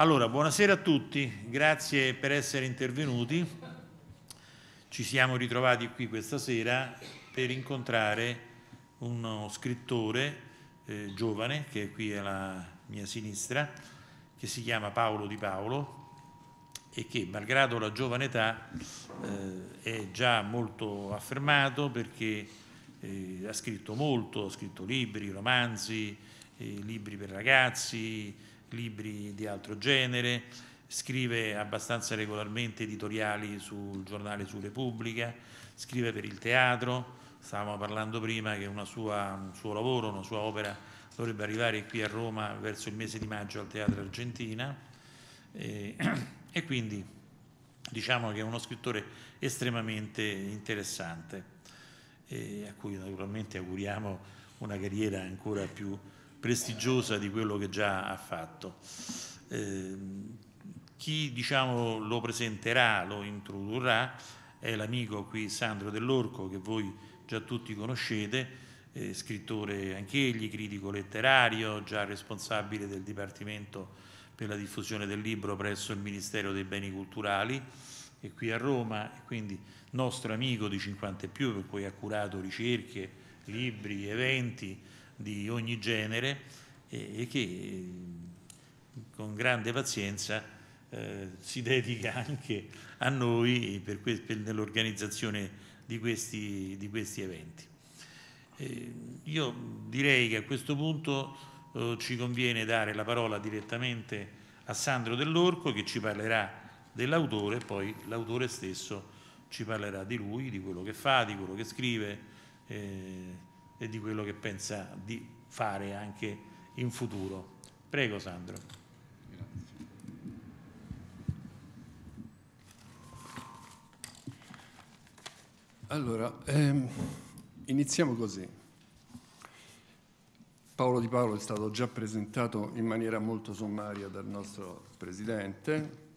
Allora, buonasera a tutti, grazie per essere intervenuti. Ci siamo ritrovati qui questa sera per incontrare uno scrittore eh, giovane che è qui alla mia sinistra, che si chiama Paolo Di Paolo e che, malgrado la giovane età, eh, è già molto affermato perché eh, ha scritto molto, ha scritto libri, romanzi, eh, libri per ragazzi, libri di altro genere, scrive abbastanza regolarmente editoriali sul giornale Su Repubblica, scrive per il teatro, stavamo parlando prima che sua, un suo lavoro, una sua opera dovrebbe arrivare qui a Roma verso il mese di maggio al Teatro Argentina e, e quindi diciamo che è uno scrittore estremamente interessante e a cui naturalmente auguriamo una carriera ancora più prestigiosa di quello che già ha fatto. Eh, chi diciamo, lo presenterà, lo introdurrà, è l'amico qui Sandro Dell'Orco che voi già tutti conoscete, eh, scrittore anch'egli, critico letterario, già responsabile del Dipartimento per la diffusione del libro presso il Ministero dei Beni Culturali e qui a Roma, e quindi nostro amico di 50 e più, per cui ha curato ricerche, libri, eventi, di ogni genere e, che con grande pazienza eh, si dedica anche a noi per, per, nell'organizzazione di questi, di questi eventi. Eh, io direi che a questo punto eh, ci conviene dare la parola direttamente a Sandro Dell'Orco che ci parlerà dell'autore e poi l'autore stesso ci parlerà di lui, di quello che fa, di quello che scrive. Eh, e di quello che pensa di fare anche in futuro. Prego Sandro. Allora, ehm, iniziamo così. Paolo Di Paolo è stato già presentato in maniera molto sommaria dal nostro Presidente,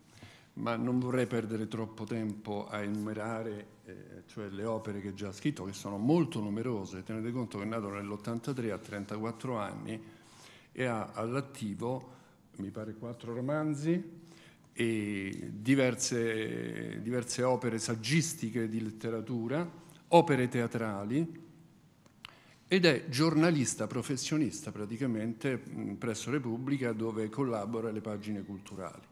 ma non vorrei perdere troppo tempo a enumerare eh, cioè le opere che già ha scritto, che sono molto numerose. Tenete conto che è nato nell'83 a 34 anni e ha all'attivo, mi pare, quattro romanzi e diverse, diverse opere saggistiche di letteratura, opere teatrali, ed è giornalista professionista praticamente presso Repubblica dove collabora alle pagine culturali.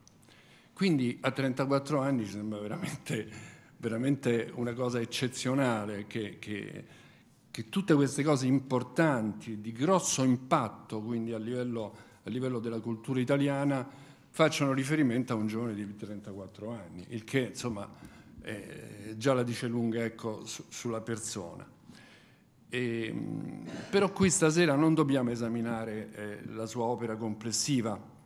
Quindi a 34 anni ci sembra veramente, veramente una cosa eccezionale che, che, che, tutte queste cose importanti, di grosso impatto quindi a livello, a livello della cultura italiana, facciano riferimento a un giovane di 34 anni, il che insomma è, eh, già la dice lunga ecco, su, sulla persona. E, ehm, però qui stasera non dobbiamo esaminare eh, la sua opera complessiva,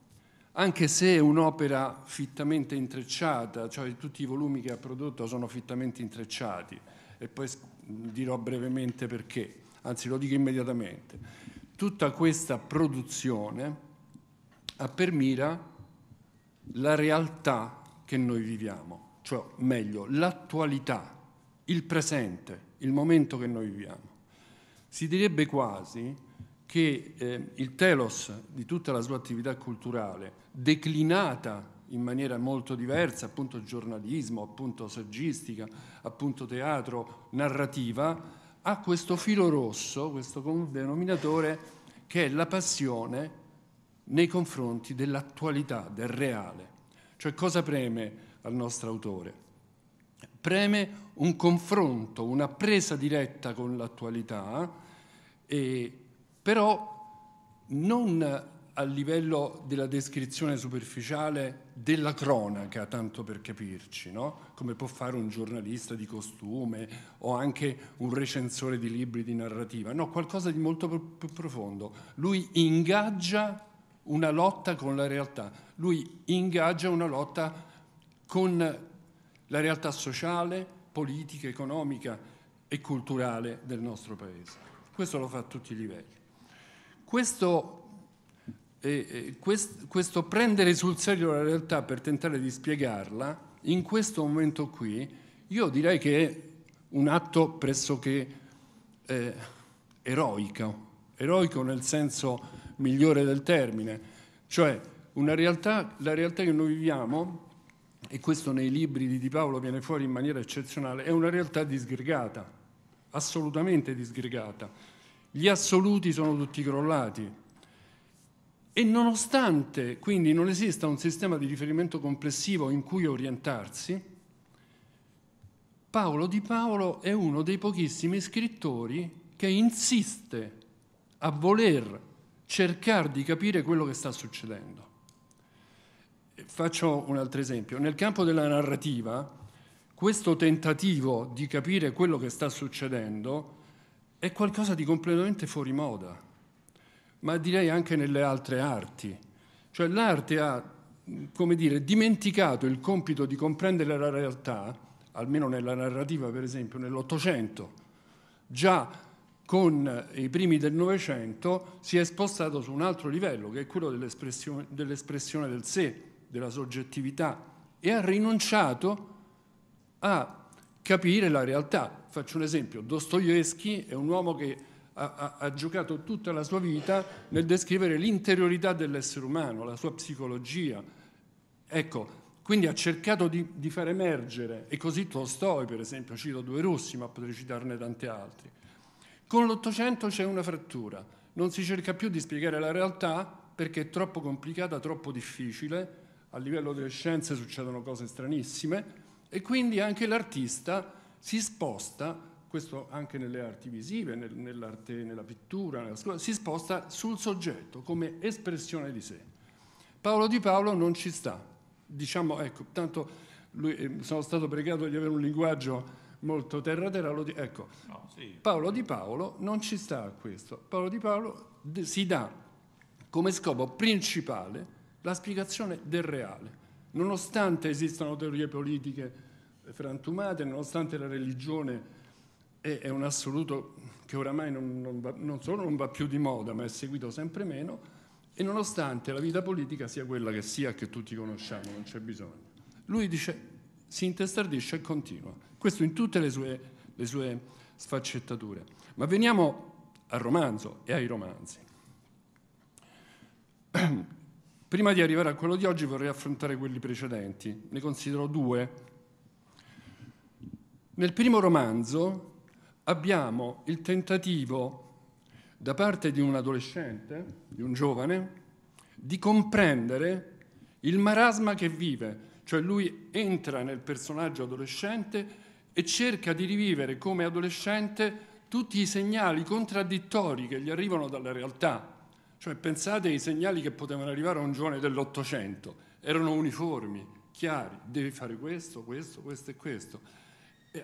anche se è un'opera fittamente intrecciata, cioè tutti i volumi che ha prodotto sono fittamente intrecciati e poi dirò brevemente perché, anzi lo dico immediatamente. Tutta questa produzione ha per mira la realtà che noi viviamo, cioè meglio l'attualità, il presente, il momento che noi viviamo. Si direbbe quasi che eh, il telos di tutta la sua attività culturale, declinata in maniera molto diversa, appunto giornalismo, appunto saggistica, appunto teatro, narrativa, ha questo filo rosso, questo denominatore, che è la passione nei confronti dell'attualità, del reale. Cioè cosa preme al nostro autore? Preme un confronto, una presa diretta con l'attualità e però non a livello della descrizione superficiale della cronaca, tanto per capirci, no? come può fare un giornalista di costume o anche un recensore di libri di narrativa, no, qualcosa di molto più profondo. Lui ingaggia una lotta con la realtà, lui ingaggia una lotta con la realtà sociale, politica, economica e culturale del nostro paese. Questo lo fa a tutti i livelli. Questo, eh, eh, quest, questo prendere sul serio la realtà per tentare di spiegarla, in questo momento qui, io direi che è un atto pressoché eh, eroico, eroico nel senso migliore del termine, cioè realtà, la realtà che noi viviamo, e questo nei libri di Di Paolo viene fuori in maniera eccezionale, è una realtà disgregata, assolutamente disgregata gli assoluti sono tutti crollati. E nonostante quindi non esista un sistema di riferimento complessivo in cui orientarsi, Paolo di Paolo è uno dei pochissimi scrittori che insiste a voler cercare di capire quello che sta succedendo. Faccio un altro esempio. Nel campo della narrativa, questo tentativo di capire quello che sta succedendo è qualcosa di completamente fuori moda, ma direi anche nelle altre arti. Cioè l'arte ha, come dire, dimenticato il compito di comprendere la realtà, almeno nella narrativa per esempio, nell'Ottocento, già con i primi del Novecento si è spostato su un altro livello, che è quello dell'espressione, dell'espressione del sé, della soggettività, e ha rinunciato a capire la realtà, Faccio un esempio, Dostoevsky è un uomo che ha, ha, ha, giocato tutta la sua vita nel descrivere l'interiorità dell'essere umano, la sua psicologia. Ecco, quindi ha cercato di, di far emergere, e così Tolstoi, per esempio, cito due russi, ma potrei citarne tanti altri. Con l'Ottocento c'è una frattura, non si cerca più di spiegare la realtà perché è troppo complicata, troppo difficile, a livello delle scienze succedono cose stranissime e quindi anche l'artista si sposta, questo anche nelle arti visive, nel, nell'arte, nella pittura, nella scuola, si sposta sul soggetto come espressione di sé. Paolo di Paolo non ci sta, diciamo, ecco, tanto lui, eh, sono stato pregato di avere un linguaggio molto terra terra, lo di, ecco, no, sì. Paolo di Paolo non ci sta a questo, Paolo di Paolo si dà come scopo principale la spiegazione del reale, nonostante esistano teorie politiche, frantumate, nonostante la religione è, un assoluto che oramai non, non, va, non solo non va più di moda, ma è seguito sempre meno, e nonostante la vita politica sia quella che sia, che tutti conosciamo, non c'è bisogno. Lui dice, si intestardisce e continua. Questo in tutte le sue, le sue sfaccettature. Ma veniamo al romanzo e ai romanzi. Prima di arrivare a quello di oggi vorrei affrontare quelli precedenti. Ne considero due nel primo romanzo abbiamo il tentativo da parte di un adolescente, di un giovane, di comprendere il marasma che vive, cioè lui entra nel personaggio adolescente e cerca di rivivere come adolescente tutti i segnali contraddittori che gli arrivano dalla realtà. Cioè pensate ai segnali che potevano arrivare a un giovane dell'Ottocento, erano uniformi, chiari, devi fare questo, questo, questo e questo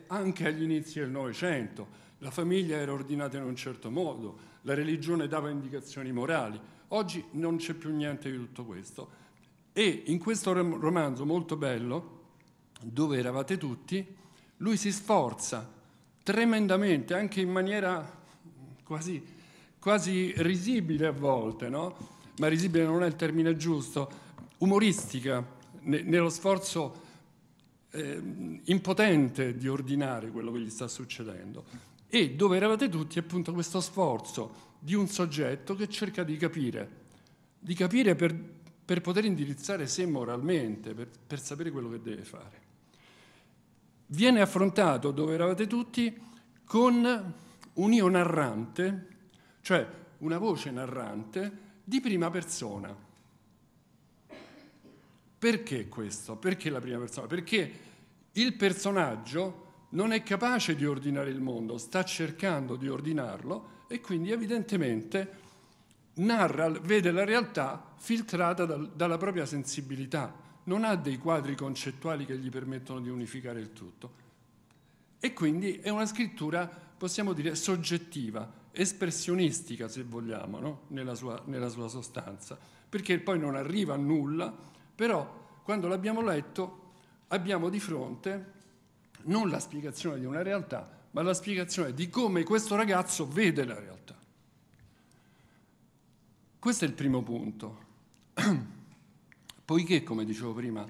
anche agli inizi del Novecento. La famiglia era ordinata in un certo modo, la religione dava indicazioni morali. Oggi non c'è più niente di tutto questo. E in questo romanzo molto bello, dove eravate tutti, lui si sforza tremendamente, anche in maniera quasi, quasi risibile a volte, no? ma risibile non è il termine giusto, umoristica, ne- nello sforzo eh, impotente di ordinare quello che gli sta succedendo. E dove eravate tutti appunto questo sforzo di un soggetto che cerca di capire, di capire per, per poter indirizzare sé moralmente, per, per sapere quello che deve fare. Viene affrontato dove eravate tutti con un io narrante, cioè una voce narrante di prima persona perché questo? Perché la prima persona? Perché il personaggio non è capace di ordinare il mondo, sta cercando di ordinarlo e quindi evidentemente narra, vede la realtà filtrata dal, dalla propria sensibilità, non ha dei quadri concettuali che gli permettono di unificare il tutto. E quindi è una scrittura, possiamo dire, soggettiva, espressionistica se vogliamo, no? nella, sua, nella sua sostanza, perché poi non arriva a nulla però quando l'abbiamo letto abbiamo di fronte non la spiegazione di una realtà, ma la spiegazione di come questo ragazzo vede la realtà. Questo è il primo punto. Poiché, come dicevo prima,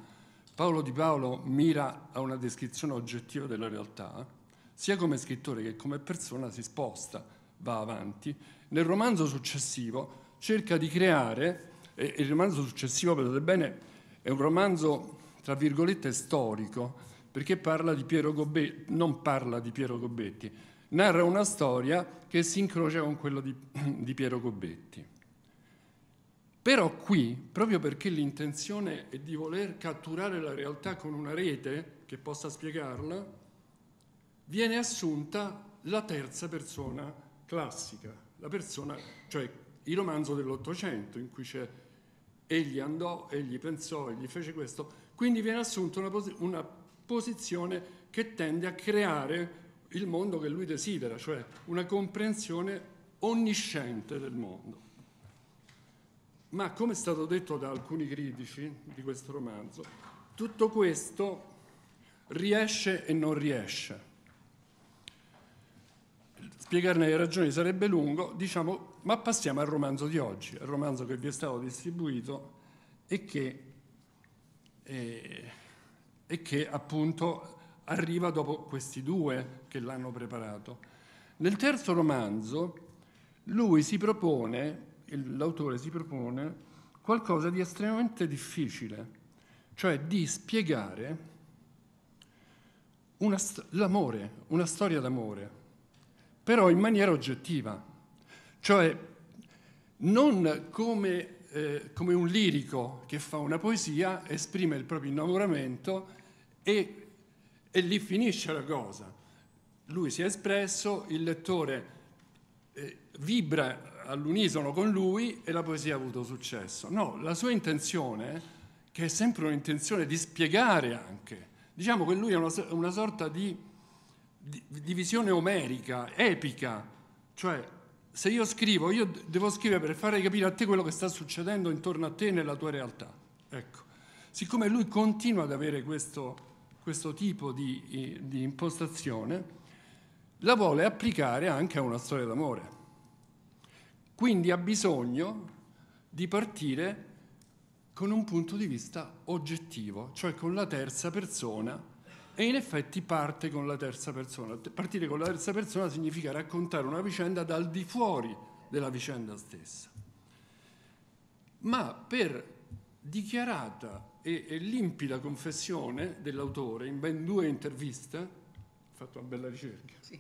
Paolo Di Paolo mira a una descrizione oggettiva della realtà, sia come scrittore che come persona si sposta, va avanti. Nel romanzo successivo cerca di creare, e il romanzo successivo, vedete bene, è un romanzo, tra virgolette, storico, perché parla di Piero Gobetti, non parla di Piero Gobetti, narra una storia che si incrocia con quella di, di Piero Gobetti. Però qui, proprio perché l'intenzione è di voler catturare la realtà con una rete che possa spiegarla, viene assunta la terza persona classica, la persona, cioè il romanzo dell'Ottocento in cui c'è egli andò, egli pensò, egli fece questo. Quindi viene assunta una, pos- una posizione che tende a creare il mondo che lui desidera, cioè una comprensione onnisciente del mondo. Ma come è stato detto da alcuni critici di questo romanzo, tutto questo riesce e non riesce. Spiegarne le ragioni sarebbe lungo, diciamo ma passiamo al romanzo di oggi, al romanzo che vi è stato distribuito e che, eh, e che appunto arriva dopo questi due che l'hanno preparato. Nel terzo romanzo lui si propone, l'autore si propone, qualcosa di estremamente difficile, cioè di spiegare una, l'amore, una storia d'amore, però in maniera oggettiva. Cioè, non come, eh, come un lirico che fa una poesia, esprime il proprio innamoramento e, e lì finisce la cosa. Lui si è espresso, il lettore eh, vibra all'unisono con lui e la poesia ha avuto successo. No, la sua intenzione, che è sempre un'intenzione di spiegare anche, diciamo che lui è una, una sorta di, di, di visione omerica, epica, cioè se io scrivo, io devo scrivere per fare capire a te quello che sta succedendo intorno a te nella tua realtà. Ecco. Siccome lui continua ad avere questo, questo tipo di, di impostazione, la vuole applicare anche a una storia d'amore. Quindi ha bisogno di partire con un punto di vista oggettivo, cioè con la terza persona e in effetti parte con la terza persona. Partire con la terza persona significa raccontare una vicenda dal di fuori della vicenda stessa. Ma per dichiarata e, limpida confessione dell'autore in ben due interviste, ho fatto una bella ricerca, sì.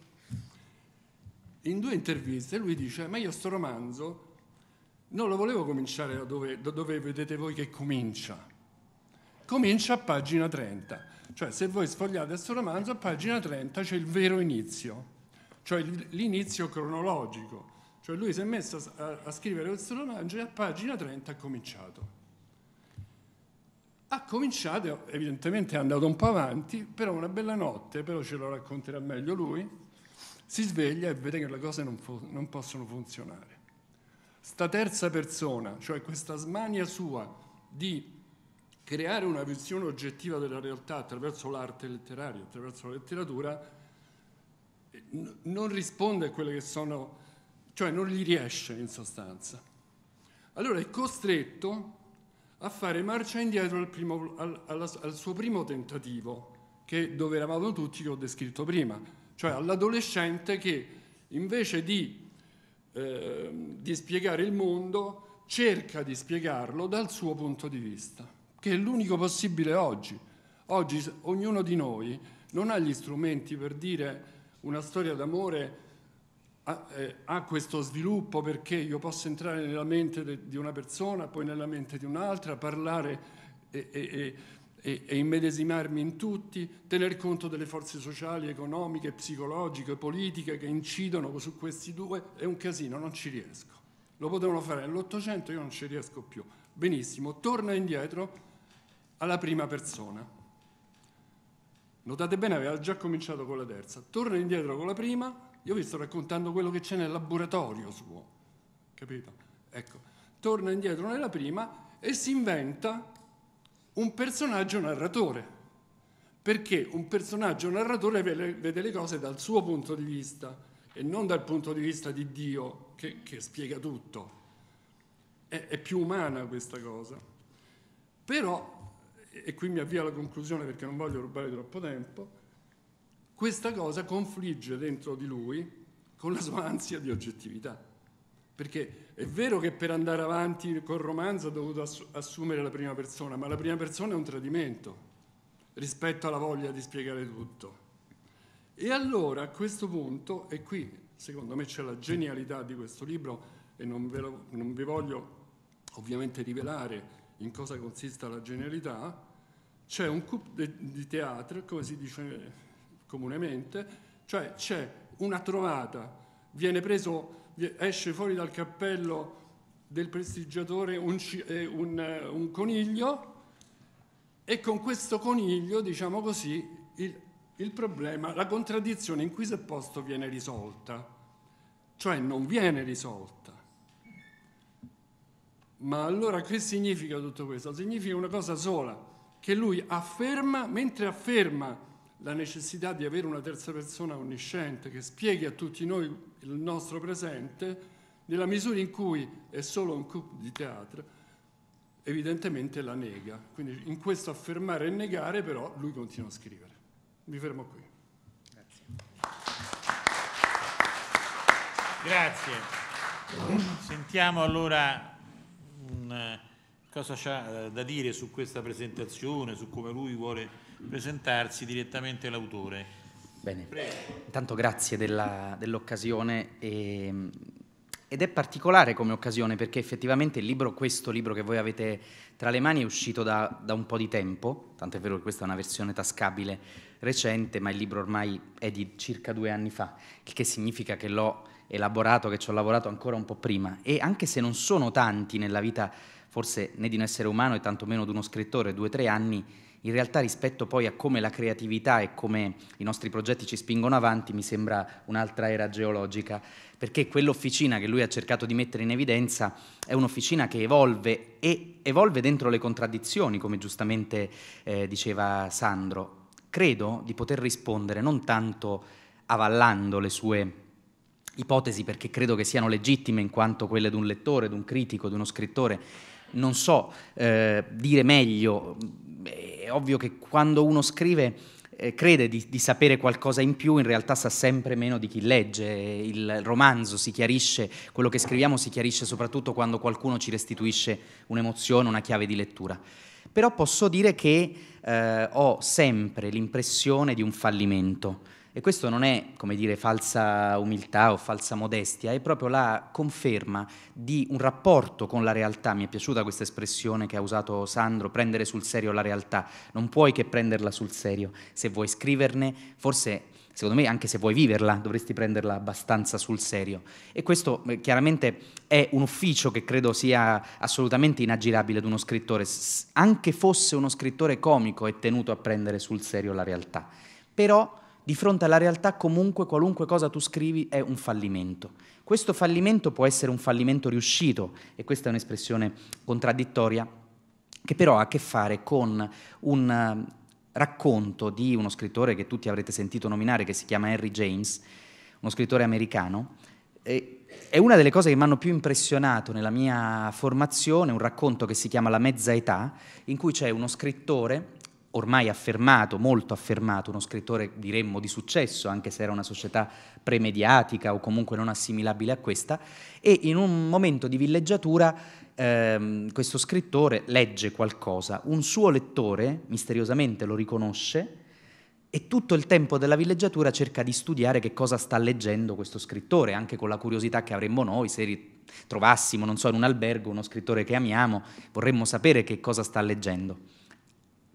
in due interviste lui dice ma io sto romanzo non lo volevo cominciare da dove, da dove vedete voi che comincia, comincia a pagina 30 cioè se voi sfogliate questo romanzo, a pagina 30 c'è il vero inizio, cioè l'inizio cronologico. Cioè lui si è messo a, a scrivere questo romanzo e a pagina 30 ha cominciato. Ha cominciato, evidentemente è andato un po' avanti, però una bella notte, però ce lo racconterà meglio lui, si sveglia e vede che le cose non, fu- non possono funzionare. Sta terza persona, cioè questa smania sua di creare una visione oggettiva della realtà attraverso l'arte letteraria, attraverso la letteratura, eh, non risponde a quelle che sono, cioè non gli riesce in sostanza. Allora è costretto a fare marcia indietro al, primo, al, al, al suo primo tentativo, che, dove eravamo tutti che ho descritto prima, cioè all'adolescente che invece di, eh, di spiegare il mondo cerca di spiegarlo dal suo punto di vista che è l'unico possibile oggi. Oggi ognuno di noi non ha gli strumenti per dire una storia d'amore ha, eh, ha questo sviluppo perché io posso entrare nella mente de, di una persona, poi nella mente di un'altra, parlare e, e, e, e, immedesimarmi in tutti, tener conto delle forze sociali, economiche, psicologiche, politiche che incidono su questi due, è un casino, non ci riesco. Lo potevano fare nell'Ottocento, io non ci riesco più. Benissimo, torna indietro alla prima persona. Notate bene, aveva già cominciato con la terza. Torna indietro con la prima, io vi sto raccontando quello che c'è nel laboratorio suo, capito? Ecco, torna indietro nella prima e si inventa un personaggio narratore, perché un personaggio narratore vede le cose dal suo punto di vista e non dal punto di vista di Dio che, che spiega tutto. È, è più umana questa cosa. Però e qui mi avvio alla conclusione perché non voglio rubare troppo tempo, questa cosa confligge dentro di lui con la sua ansia di oggettività. Perché è vero che per andare avanti col romanzo ha dovuto assumere la prima persona, ma la prima persona è un tradimento rispetto alla voglia di spiegare tutto. E allora a questo punto, e qui secondo me c'è la genialità di questo libro e non, ve lo, non vi voglio ovviamente rivelare in cosa consista la genialità, c'è un coup di teatro, come si dice comunemente, cioè c'è una trovata, viene preso, esce fuori dal cappello del prestigiatore un, eh, un, eh, un coniglio e con questo coniglio, diciamo così, il, il problema, la contraddizione in cui si è posto viene risolta, cioè non viene risolta ma allora che significa tutto questo? Significa una cosa sola, che lui afferma, mentre afferma la necessità di avere una terza persona onnisciente che spieghi a tutti noi il nostro presente, nella misura in cui è solo un coup di teatro, evidentemente la nega. Quindi in questo affermare e negare però lui continua a scrivere. Mi fermo qui. Grazie. Grazie. Sentiamo allora un, eh, cosa ha eh, da dire su questa presentazione, su come lui vuole presentarsi direttamente l'autore. Bene, intanto grazie dell'occasione dell ehm, ed è particolare come occasione perché effettivamente il libro, questo libro che voi avete tra le mani è uscito da, da un po' di tempo, tanto è vero che questa è una versione tascabile recente, ma il libro ormai è di circa due anni fa, il che significa che l'ho elaborato, che ci ho lavorato ancora un po' prima. E anche se non sono tanti nella vita, forse né di un essere umano e tantomeno di uno scrittore, due o tre anni, in realtà rispetto poi a come la creatività e come i nostri progetti ci spingono avanti mi sembra un'altra era geologica, perché quell'officina che lui ha cercato di mettere in evidenza è un'officina che evolve e evolve dentro le contraddizioni, come giustamente eh, diceva Sandro. Credo di poter rispondere non tanto avallando le sue ipotesi perché credo che siano legittime in quanto quelle di un lettore, di un critico, di uno scrittore. Non so eh, dire meglio, è ovvio che quando uno scrive eh, crede di, di, sapere qualcosa in più, in realtà sa sempre meno di chi legge, il romanzo si chiarisce, quello che scriviamo si chiarisce soprattutto quando qualcuno ci restituisce un'emozione, una chiave di lettura. Però posso dire che eh, ho sempre l'impressione di un fallimento e questo non è, come dire, falsa umiltà o falsa modestia, è proprio la conferma di un rapporto con la realtà. Mi è piaciuta questa espressione che ha usato Sandro, prendere sul serio la realtà. Non puoi che prenderla sul serio. Se vuoi scriverne, forse secondo me anche se vuoi viverla dovresti prenderla abbastanza sul serio. E questo eh, chiaramente è un ufficio che credo sia assolutamente inaggirabile ad uno scrittore, anche fosse uno scrittore comico è tenuto a prendere sul serio la realtà. Però di fronte alla realtà comunque qualunque cosa tu scrivi è un fallimento. Questo fallimento può essere un fallimento riuscito, e questa è un'espressione contraddittoria, che però ha a che fare con un eh, racconto di uno scrittore che tutti avrete sentito nominare, che si chiama Henry James, uno scrittore americano. è una delle cose che mi hanno più impressionato nella mia formazione, un racconto che si chiama La mezza età, in cui c'è uno scrittore ormai affermato, molto affermato, uno scrittore diremmo di successo, anche se era una società premediatica o comunque non assimilabile a questa, e in un momento di villeggiatura ehm, questo scrittore legge qualcosa, un suo lettore misteriosamente lo riconosce e tutto il tempo della villeggiatura cerca di studiare che cosa sta leggendo questo scrittore, anche con la curiosità che avremmo noi se trovassimo, non so, in un albergo uno scrittore che amiamo, vorremmo sapere che cosa sta leggendo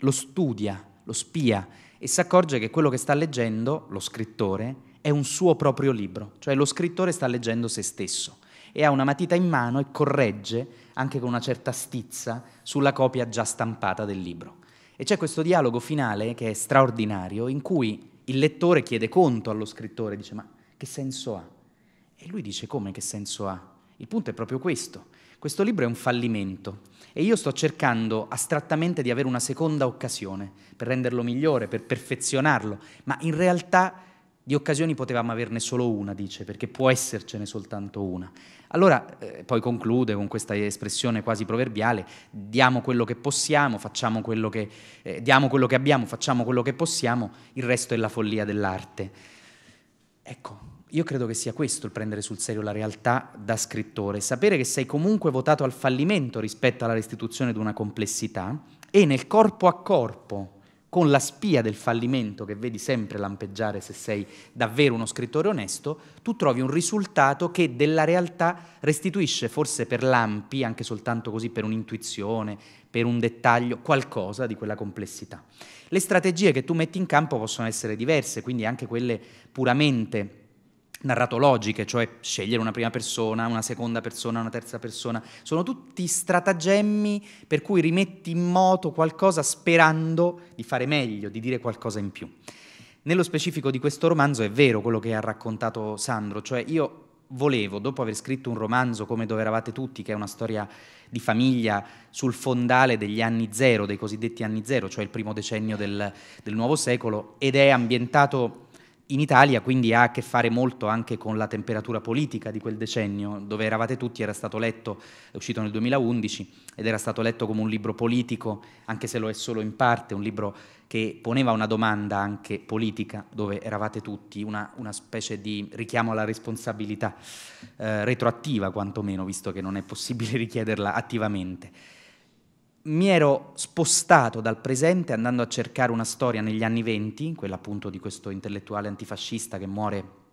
lo studia, lo spia e si accorge che quello che sta leggendo, lo scrittore, è un suo proprio libro, cioè lo scrittore sta leggendo se stesso e ha una matita in mano e corregge, anche con una certa stizza, sulla copia già stampata del libro. E c'è questo dialogo finale che è straordinario, in cui il lettore chiede conto allo scrittore, dice ma che senso ha? E lui dice come che senso ha? Il punto è proprio questo, questo libro è un fallimento e io sto cercando astrattamente di avere una seconda occasione per renderlo migliore, per perfezionarlo, ma in realtà di occasioni potevamo averne solo una, dice, perché può essercene soltanto una. Allora eh, poi conclude con questa espressione quasi proverbiale, diamo quello che possiamo, facciamo quello che, eh, diamo quello che abbiamo, facciamo quello che possiamo, il resto è la follia dell'arte. Ecco, io credo che sia questo il prendere sul serio la realtà da scrittore, sapere che sei comunque votato al fallimento rispetto alla restituzione di una complessità e nel corpo a corpo con la spia del fallimento che vedi sempre lampeggiare se sei davvero uno scrittore onesto, tu trovi un risultato che della realtà restituisce forse per lampi, anche soltanto così per un'intuizione, per un dettaglio, qualcosa di quella complessità. Le strategie che tu metti in campo possono essere diverse, quindi anche quelle puramente narratologiche, cioè scegliere una prima persona, una seconda persona, una terza persona, sono tutti stratagemmi per cui rimetti in moto qualcosa sperando di fare meglio, di dire qualcosa in più. Nello specifico di questo romanzo è vero quello che ha raccontato Sandro, cioè io volevo, dopo aver scritto un romanzo come Dove eravate tutti, che è una storia di famiglia sul fondale degli anni zero, dei cosiddetti anni zero, cioè il primo decennio del, del nuovo secolo, ed è ambientato in Italia quindi ha a che fare molto anche con la temperatura politica di quel decennio, dove eravate tutti, era stato letto, è uscito nel 2011 ed era stato letto come un libro politico, anche se lo è solo in parte, un libro che poneva una domanda anche politica, dove eravate tutti, una, una specie di richiamo alla responsabilità eh, retroattiva quantomeno, visto che non è possibile richiederla attivamente mi ero spostato dal presente andando a cercare una storia negli anni venti, quella appunto di questo intellettuale antifascista che muore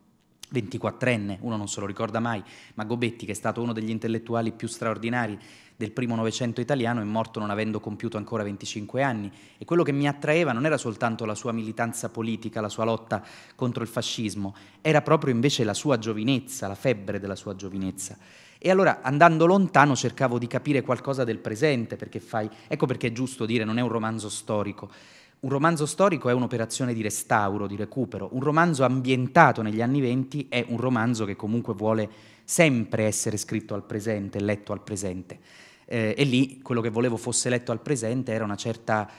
24enne, uno non se lo ricorda mai, ma Gobetti, che è stato uno degli intellettuali più straordinari del primo Novecento italiano, è morto non avendo compiuto ancora 25 anni. E quello che mi attraeva non era soltanto la sua militanza politica, la sua lotta contro il fascismo, era proprio invece la sua giovinezza, la febbre della sua giovinezza. E allora andando lontano cercavo di capire qualcosa del presente, perché fai... Ecco perché è giusto dire non è un romanzo storico. Un romanzo storico è un'operazione di restauro, di recupero. Un romanzo ambientato negli anni venti è un romanzo che comunque vuole sempre essere scritto al presente, letto al presente. Eh, e lì quello che volevo fosse letto al presente era una certa,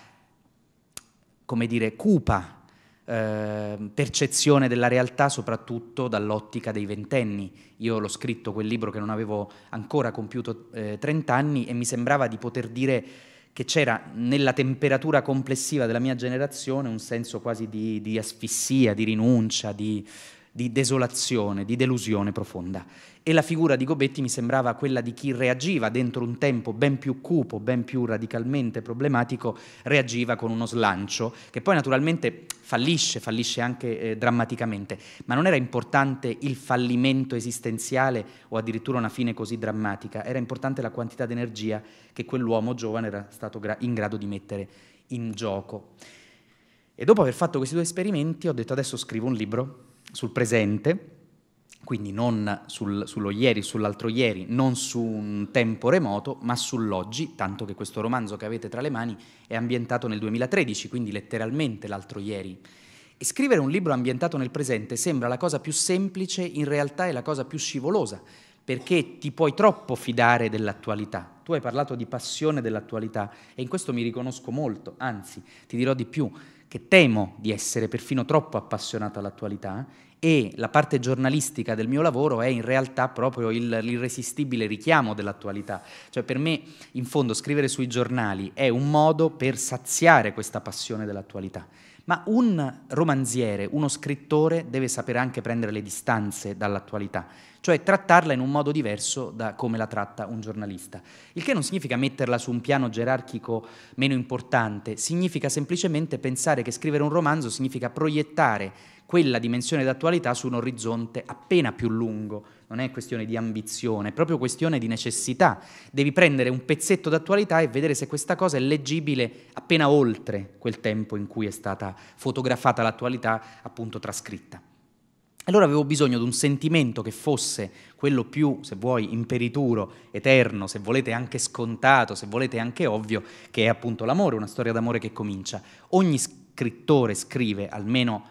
come dire, cupa Ehm, percezione della realtà soprattutto dall'ottica dei ventenni. Io l'ho scritto quel libro che non avevo ancora compiuto eh, 30 anni e mi sembrava di poter dire che c'era nella temperatura complessiva della mia generazione un senso quasi di, di asfissia, di rinuncia, di, di desolazione, di delusione profonda e la figura di Gobetti mi sembrava quella di chi reagiva dentro un tempo ben più cupo, ben più radicalmente problematico, reagiva con uno slancio che poi naturalmente fallisce, fallisce anche eh, drammaticamente, ma non era importante il fallimento esistenziale o addirittura una fine così drammatica, era importante la quantità di energia che quell'uomo giovane era stato gra- in grado di mettere in gioco. E dopo aver fatto questi due esperimenti ho detto adesso scrivo un libro sul presente quindi non sul, sullo ieri, sull'altro ieri, non su un tempo remoto, ma sull'oggi, tanto che questo romanzo che avete tra le mani è ambientato nel 2013, quindi letteralmente l'altro ieri. E scrivere un libro ambientato nel presente sembra la cosa più semplice, in realtà è la cosa più scivolosa, perché ti puoi troppo fidare dell'attualità. Tu hai parlato di passione dell'attualità e in questo mi riconosco molto, anzi ti dirò di più, che temo di essere perfino troppo appassionato all'attualità e la parte giornalistica del mio lavoro è in realtà proprio il, l'irresistibile richiamo dell'attualità. Cioè per me, in fondo, scrivere sui giornali è un modo per saziare questa passione dell'attualità. Ma un romanziere, uno scrittore deve sapere anche prendere le distanze dall'attualità, cioè trattarla in un modo diverso da come la tratta un giornalista. Il che non significa metterla su un piano gerarchico meno importante, significa semplicemente pensare che scrivere un romanzo significa proiettare quella dimensione d'attualità su un orizzonte appena più lungo. Non è questione di ambizione, è proprio questione di necessità. Devi prendere un pezzetto d'attualità e vedere se questa cosa è leggibile appena oltre quel tempo in cui è stata fotografata l'attualità, appunto trascritta. Allora avevo bisogno di un sentimento che fosse quello più, se vuoi, imperituro, eterno, se volete anche scontato, se volete anche ovvio, che è appunto l'amore, una storia d'amore che comincia. Ogni scrittore scrive, almeno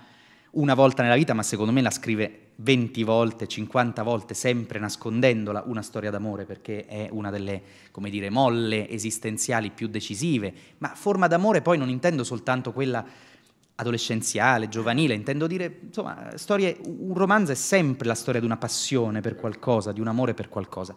una volta nella vita, ma secondo me la scrive 20 volte, 50 volte, sempre nascondendola, una storia d'amore, perché è una delle, come dire, molle esistenziali più decisive. Ma forma d'amore poi non intendo soltanto quella adolescenziale, giovanile, intendo dire, insomma, storie, un romanzo è sempre la storia di una passione per qualcosa, di un amore per qualcosa.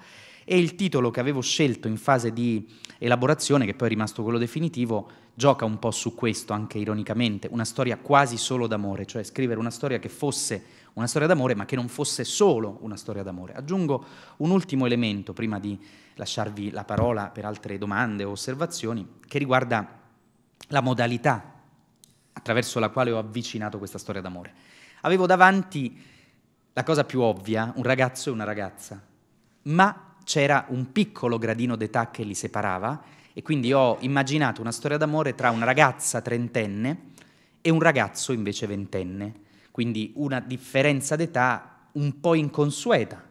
E il titolo che avevo scelto in fase di elaborazione, che poi è rimasto quello definitivo, gioca un po' su questo, anche ironicamente, una storia quasi solo d'amore, cioè scrivere una storia che fosse una storia d'amore, ma che non fosse solo una storia d'amore. Aggiungo un ultimo elemento, prima di lasciarvi la parola per altre domande o osservazioni, che riguarda la modalità attraverso la quale ho avvicinato questa storia d'amore. Avevo davanti la cosa più ovvia, un ragazzo e una ragazza, ma c'era un piccolo gradino d'età che li separava e quindi ho immaginato una storia d'amore tra una ragazza trentenne e un ragazzo invece ventenne, quindi una differenza d'età un po' inconsueta,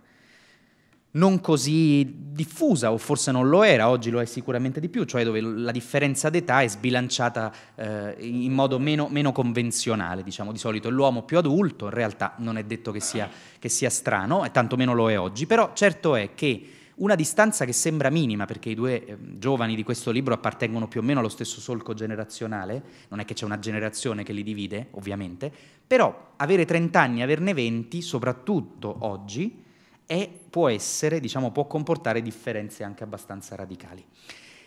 non così diffusa, o forse non lo era, oggi lo è sicuramente di più, cioè dove la differenza d'età è sbilanciata eh, in modo meno, meno, convenzionale, diciamo di solito l'uomo più adulto, in realtà non è detto che sia, che sia strano, e tantomeno lo è oggi, però certo è che una distanza che sembra minima perché i due eh, giovani di questo libro appartengono più o meno allo stesso solco generazionale, non è che c'è una generazione che li divide, ovviamente, però avere 30 anni, averne 20, soprattutto oggi, è, può essere, diciamo, può comportare differenze anche abbastanza radicali.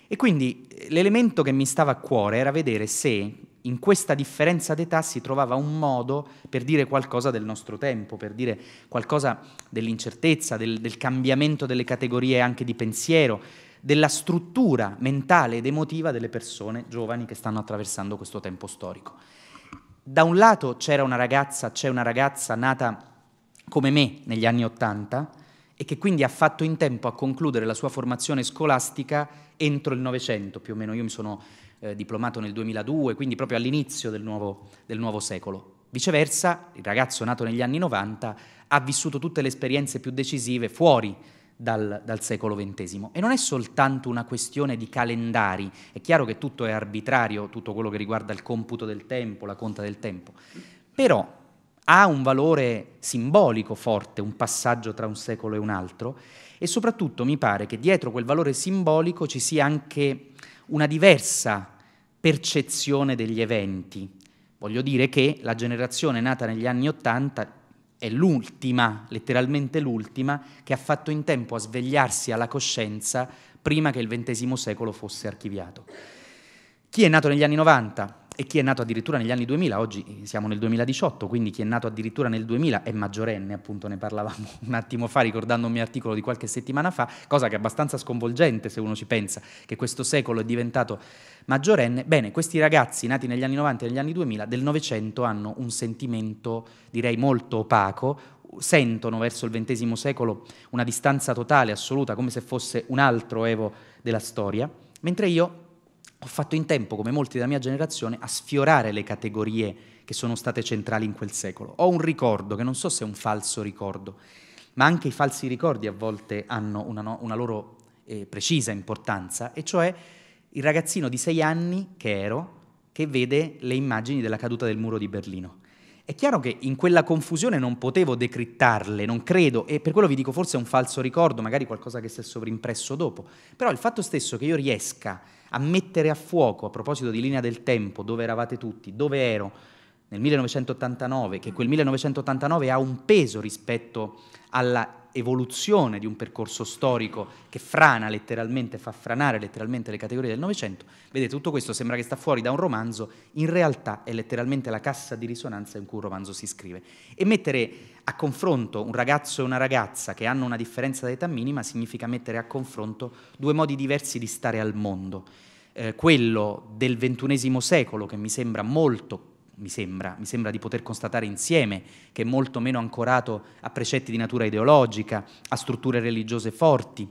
E quindi eh, l'elemento che mi stava a cuore era vedere se in questa differenza d'età si trovava un modo per dire qualcosa del nostro tempo, per dire qualcosa dell'incertezza, del, del cambiamento delle categorie anche di pensiero, della struttura mentale ed emotiva delle persone giovani che stanno attraversando questo tempo storico. Da un lato c'era una ragazza, c'è una ragazza nata come me negli anni Ottanta e che quindi ha fatto in tempo a concludere la sua formazione scolastica entro il Novecento, più o meno io mi sono eh, diplomato nel 2002, quindi proprio all'inizio del nuovo, del nuovo secolo. Viceversa, il ragazzo nato negli anni 90 ha vissuto tutte le esperienze più decisive fuori dal, dal, secolo XX. E non è soltanto una questione di calendari, è chiaro che tutto è arbitrario, tutto quello che riguarda il computo del tempo, la conta del tempo, però ha un valore simbolico forte, un passaggio tra un secolo e un altro, e soprattutto mi pare che dietro quel valore simbolico ci sia anche una diversa percezione degli eventi. Voglio dire che la generazione nata negli anni Ottanta è l'ultima, letteralmente l'ultima, che ha fatto in tempo a svegliarsi alla coscienza prima che il XX secolo fosse archiviato. Chi è nato negli anni 90 e chi è nato addirittura negli anni 2000, oggi eh, siamo nel 2018, quindi chi è nato addirittura nel 2000 è maggiorenne, appunto ne parlavamo un attimo fa ricordando un mio articolo di qualche settimana fa, cosa che è abbastanza sconvolgente se uno ci pensa, che questo secolo è diventato maggiorenne. Bene, questi ragazzi nati negli anni 90 e negli anni 2000 del Novecento hanno un sentimento direi molto opaco, sentono verso il XX secolo una distanza totale, assoluta, come se fosse un altro evo della storia, mentre io ho fatto in tempo, come molti della mia generazione, a sfiorare le categorie che sono state centrali in quel secolo. Ho un ricordo, che non so se è un falso ricordo, ma anche i falsi ricordi a volte hanno una, no, una loro eh, precisa importanza, e cioè il ragazzino di sei anni che ero, che vede le immagini della caduta del muro di Berlino. È chiaro che in quella confusione non potevo decrittarle, non credo, e per quello vi dico forse è un falso ricordo, magari qualcosa che si è sovrimpresso dopo, però il fatto stesso che io riesca a mettere a fuoco, a proposito di linea del tempo, dove eravate tutti, dove ero nel 1989, che quel 1989 ha un peso rispetto alla evoluzione di un percorso storico che frana letteralmente, fa franare letteralmente le categorie del Novecento. Vedete, tutto questo sembra che sta fuori da un romanzo, in realtà è letteralmente la cassa di risonanza in cui un romanzo si scrive. E mettere a confronto un ragazzo e una ragazza che hanno una differenza d'età minima significa mettere a confronto due modi diversi di stare al mondo. Eh, quello del ventunesimo secolo, che mi sembra molto mi sembra, mi sembra di poter constatare insieme, che è molto meno ancorato a precetti di natura ideologica, a strutture religiose forti,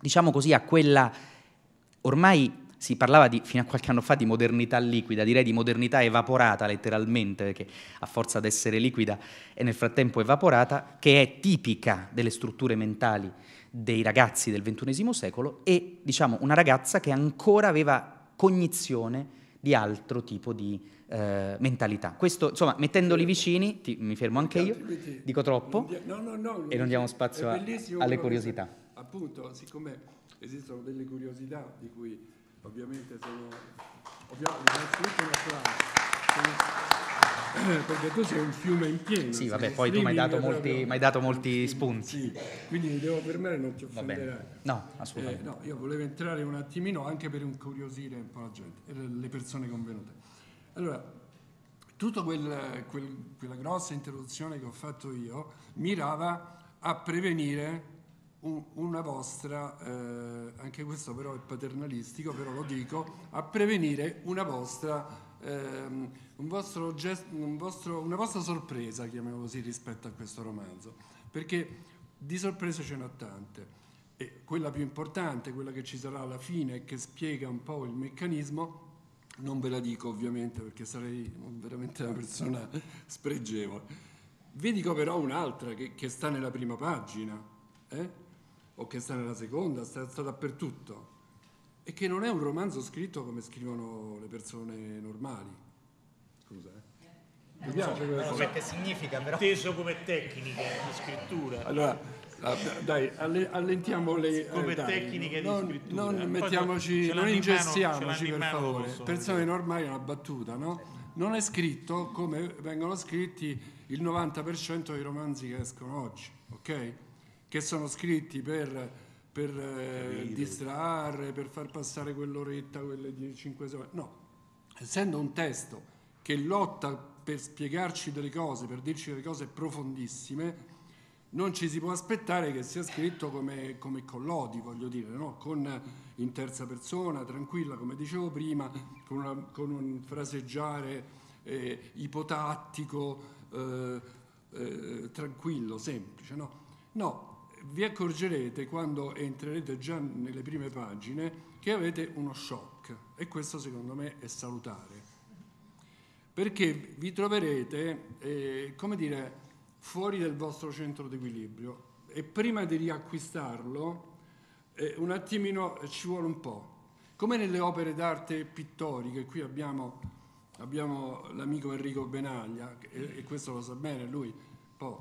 diciamo così a quella, ormai si parlava di, fino a qualche anno fa di modernità liquida, direi di modernità evaporata letteralmente, perché a forza di essere liquida è nel frattempo evaporata, che è tipica delle strutture mentali dei ragazzi del XXI secolo e diciamo una ragazza che ancora aveva cognizione di altro tipo di eh, mentalità. Questo, insomma, mettendoli vicini, ti, mi fermo anche io, dico troppo no, no, no, e non diamo spazio a, alle curiosità. Appunto, siccome esistono delle curiosità di cui ovviamente sono... Ovviamente, perché tu sei un fiume in pieno. Sì, vabbè, poi tu mi hai dato, molti, spunti. Sì, quindi devo per me non ti offenderai. No, assolutamente. Eh, no, io volevo entrare un attimino anche per incuriosire un po' la gente, le persone convenute. Allora, tutta quel, quel, quella grossa introduzione che ho fatto io mirava a prevenire un, una vostra, eh, anche questo però è paternalistico, però lo dico, a prevenire una vostra, ehm, un vostro gest, un vostro, una vostra sorpresa, chiamiamo così, rispetto a questo romanzo, perché di sorprese ce n'ho tante. E quella più importante, quella che ci sarà alla fine e che spiega un po' il meccanismo, non ve la dico ovviamente perché sarei veramente una persona spregevole. Vi dico però un'altra che, che sta nella prima pagina, eh? o che sta nella seconda, sta, sta dappertutto, e che non è un romanzo scritto come scrivono le persone normali. Scusa, eh? Mi piace so, non so che significa, però. Inteso come tecnica di scrittura. Allora, dai, allentiamo le... Come eh, tecniche di non, scrittura. Non, mettiamoci, non ingestiamoci, per favore. Persone normali è una battuta, no? Non è scritto come vengono scritti il 90% dei romanzi che escono oggi, ok? Che sono scritti per, per eh, distrarre, per far passare quell'oretta, quelle 5 ore. No, essendo un testo che lotta per spiegarci delle cose, per dirci delle cose profondissime, non ci si può aspettare che sia scritto come, come Collodi, voglio dire, no? con, eh, in terza persona, tranquilla, come dicevo prima, con, una, con un fraseggiare eh, ipotattico, eh, eh, tranquillo, semplice. No? no, vi accorgerete quando entrerete già nelle prime pagine che avete uno shock e questo secondo me è salutare perché vi troverete, eh, come dire, fuori del vostro centro d'equilibrio e prima di riacquistarlo eh, un attimino ci vuole un po'. Come nelle opere d'arte pittoriche, qui abbiamo, abbiamo l'amico Enrico Benaglia, e, e, questo lo sa bene, lui poi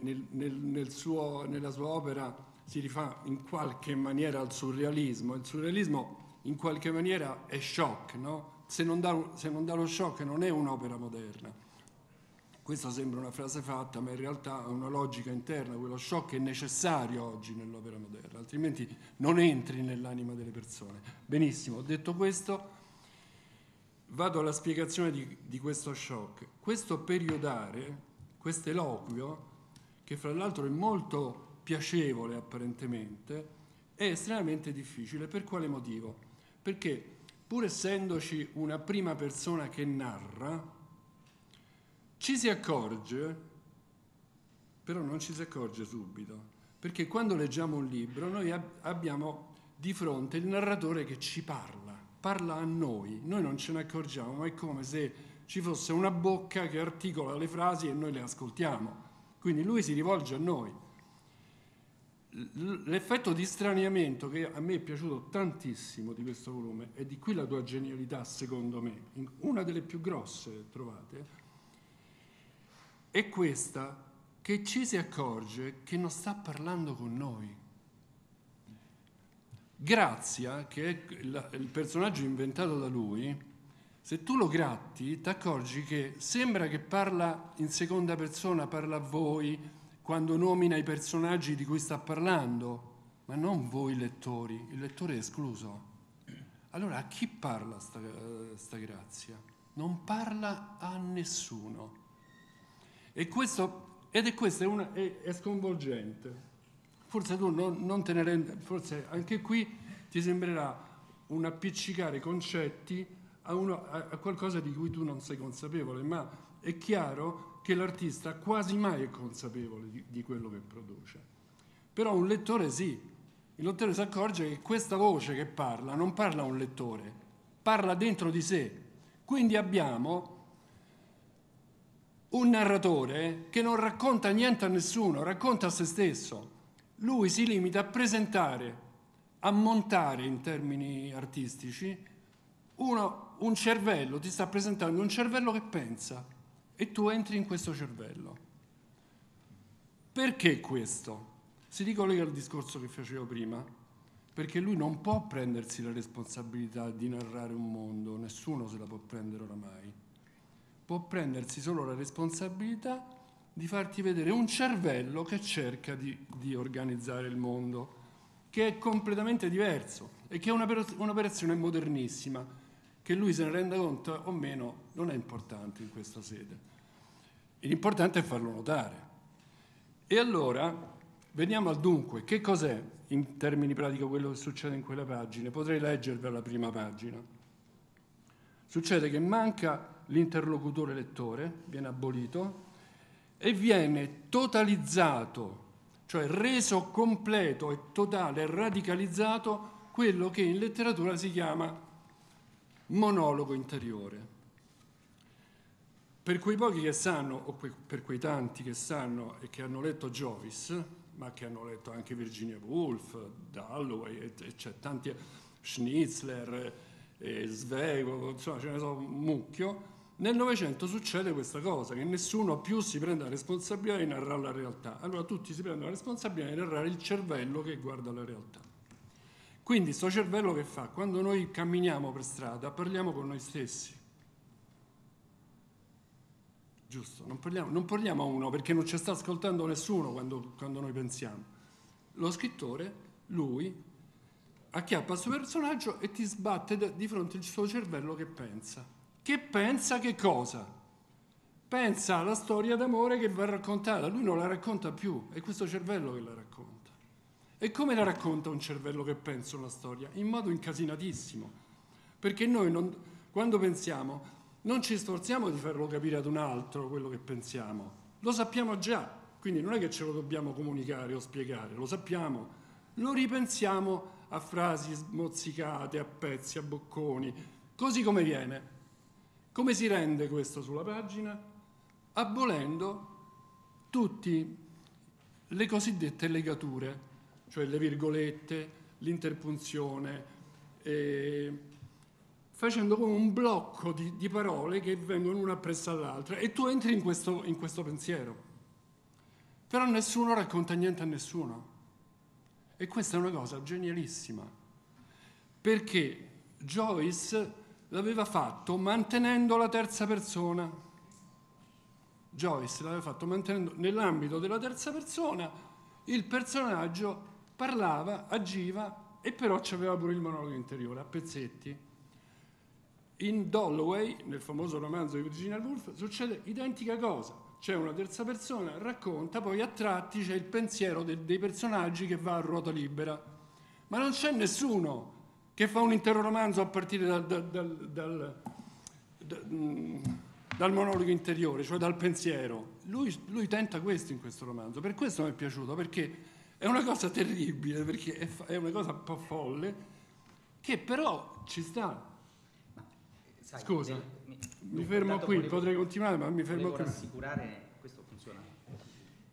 nel, nel, nel suo, nella sua opera si rifà in qualche maniera al surrealismo. Il surrealismo in qualche maniera è shock, no? se non dà, se non dà lo shock non è un'opera moderna. Questa sembra una frase fatta, ma in realtà ha una logica interna, quello shock è necessario oggi nell'opera moderna, altrimenti non entri nell'anima delle persone. Benissimo, detto questo, vado alla spiegazione di, di questo shock. Questo periodare, questo eloquio, che fra l'altro è molto piacevole apparentemente, è estremamente difficile. Per quale motivo? Perché pur essendoci una prima persona che narra, ci si accorge, però non ci si accorge subito, perché quando leggiamo un libro noi ab- abbiamo di fronte il narratore che ci parla, parla a noi, noi non ce ne accorgiamo, ma è come se ci fosse una bocca che articola le frasi e noi le ascoltiamo, quindi lui si rivolge a noi. L'effetto di straniamento che a me è piaciuto tantissimo di questo volume, e di qui la tua genialità secondo me, una delle più grosse trovate, è questa che ci si accorge che non sta parlando con noi. Grazia, che è il personaggio inventato da lui, se tu lo gratti ti accorgi che sembra che parla in seconda persona, parla a voi, quando nomina i personaggi di cui sta parlando, ma non voi lettori, il lettore è escluso. Allora a chi parla questa eh, grazia? Non parla a nessuno. E questo, ed è questo, è, una, è, è sconvolgente. Forse tu non, non te ne rendi, forse anche qui ti sembrerà un appiccicare concetti a, uno, a, a qualcosa di cui tu non sei consapevole, ma è chiaro che l'artista quasi mai è consapevole di, di quello che produce. Però un lettore sì, il lettore si accorge che questa voce che parla non parla a un lettore, parla dentro di sé. Quindi abbiamo un narratore che non racconta niente a nessuno, racconta a se stesso. Lui si limita a presentare, a montare in termini artistici, uno, un cervello, ti sta presentando un cervello che pensa e tu entri in questo cervello. Perché questo? Si ricollega al discorso che facevo prima, perché lui non può prendersi la responsabilità di narrare un mondo, nessuno se la può prendere oramai. Può prendersi solo la responsabilità di farti vedere un cervello che cerca di, di organizzare il mondo, che è completamente diverso e che è un'operazione modernissima che lui se ne renda conto o meno non è importante in questa sede. L'importante è farlo notare. E allora veniamo al dunque. Che cos'è in termini pratici quello che succede in quelle pagine? Potrei leggervela la prima pagina. Succede che manca l'interlocutore lettore, viene abolito e viene totalizzato, cioè reso completo e totale, radicalizzato quello che in letteratura si chiama monologo interiore. Per quei pochi che sanno, o per quei tanti che sanno e che hanno letto Jovis, ma che hanno letto anche Virginia Woolf, Dalloway, e, e c'è tanti eh, Schnitzler, eh, e, e insomma ce ne so un mucchio, nel Novecento succede questa cosa, che nessuno più si prende la responsabilità di narrare la realtà. Allora tutti si prendono la responsabilità di narrare il cervello che guarda la realtà. Quindi sto cervello che fa? Quando noi camminiamo per strada parliamo con noi stessi. Giusto, non parliamo, non parliamo a uno perché non ci sta ascoltando nessuno quando, quando noi pensiamo. Lo scrittore, lui, acchiappa il suo personaggio e ti sbatte di fronte al suo cervello che pensa. Che pensa che cosa? Pensa alla storia d'amore che va raccontata, lui non la racconta più, è questo cervello che la racconta. E come la racconta un cervello che pensa una storia? In modo incasinatissimo. Perché noi non, quando pensiamo non ci sforziamo di farlo capire ad un altro quello che pensiamo, lo sappiamo già, quindi non è che ce lo dobbiamo comunicare o spiegare, lo sappiamo, lo ripensiamo a frasi smozzicate, a pezzi, a bocconi, così come viene. Come si rende questo sulla pagina? Abolendo tutte le cosiddette legature cioè le virgolette, l'interpunzione, eh, facendo come un blocco di, di, parole che vengono una appresso all'altra e tu entri in questo, in questo pensiero. Però nessuno racconta niente a nessuno. E questa è una cosa genialissima, perché Joyce l'aveva fatto mantenendo la terza persona. Joyce l'aveva fatto mantenendo nell'ambito della terza persona il personaggio parlava, agiva e però c'aveva pure il monologo interiore a pezzetti. In Dolloway, nel famoso romanzo di Virginia Woolf, succede identica cosa. C'è una terza persona, racconta, poi a tratti c'è il pensiero de- dei personaggi che va a ruota libera. Ma non c'è nessuno che fa un intero romanzo a partire dal, dal, dal, dal mm, monologo interiore, cioè dal pensiero. Lui, lui tenta questo in questo romanzo. Per questo mi è piaciuto, perché è una cosa terribile perché è, è una cosa un po' folle che però ci sta. Sai, Scusa, devo, mi, mi fermo qui, volevo, potrei continuare ma mi fermo qui. Volevo rassicurare, questo funziona,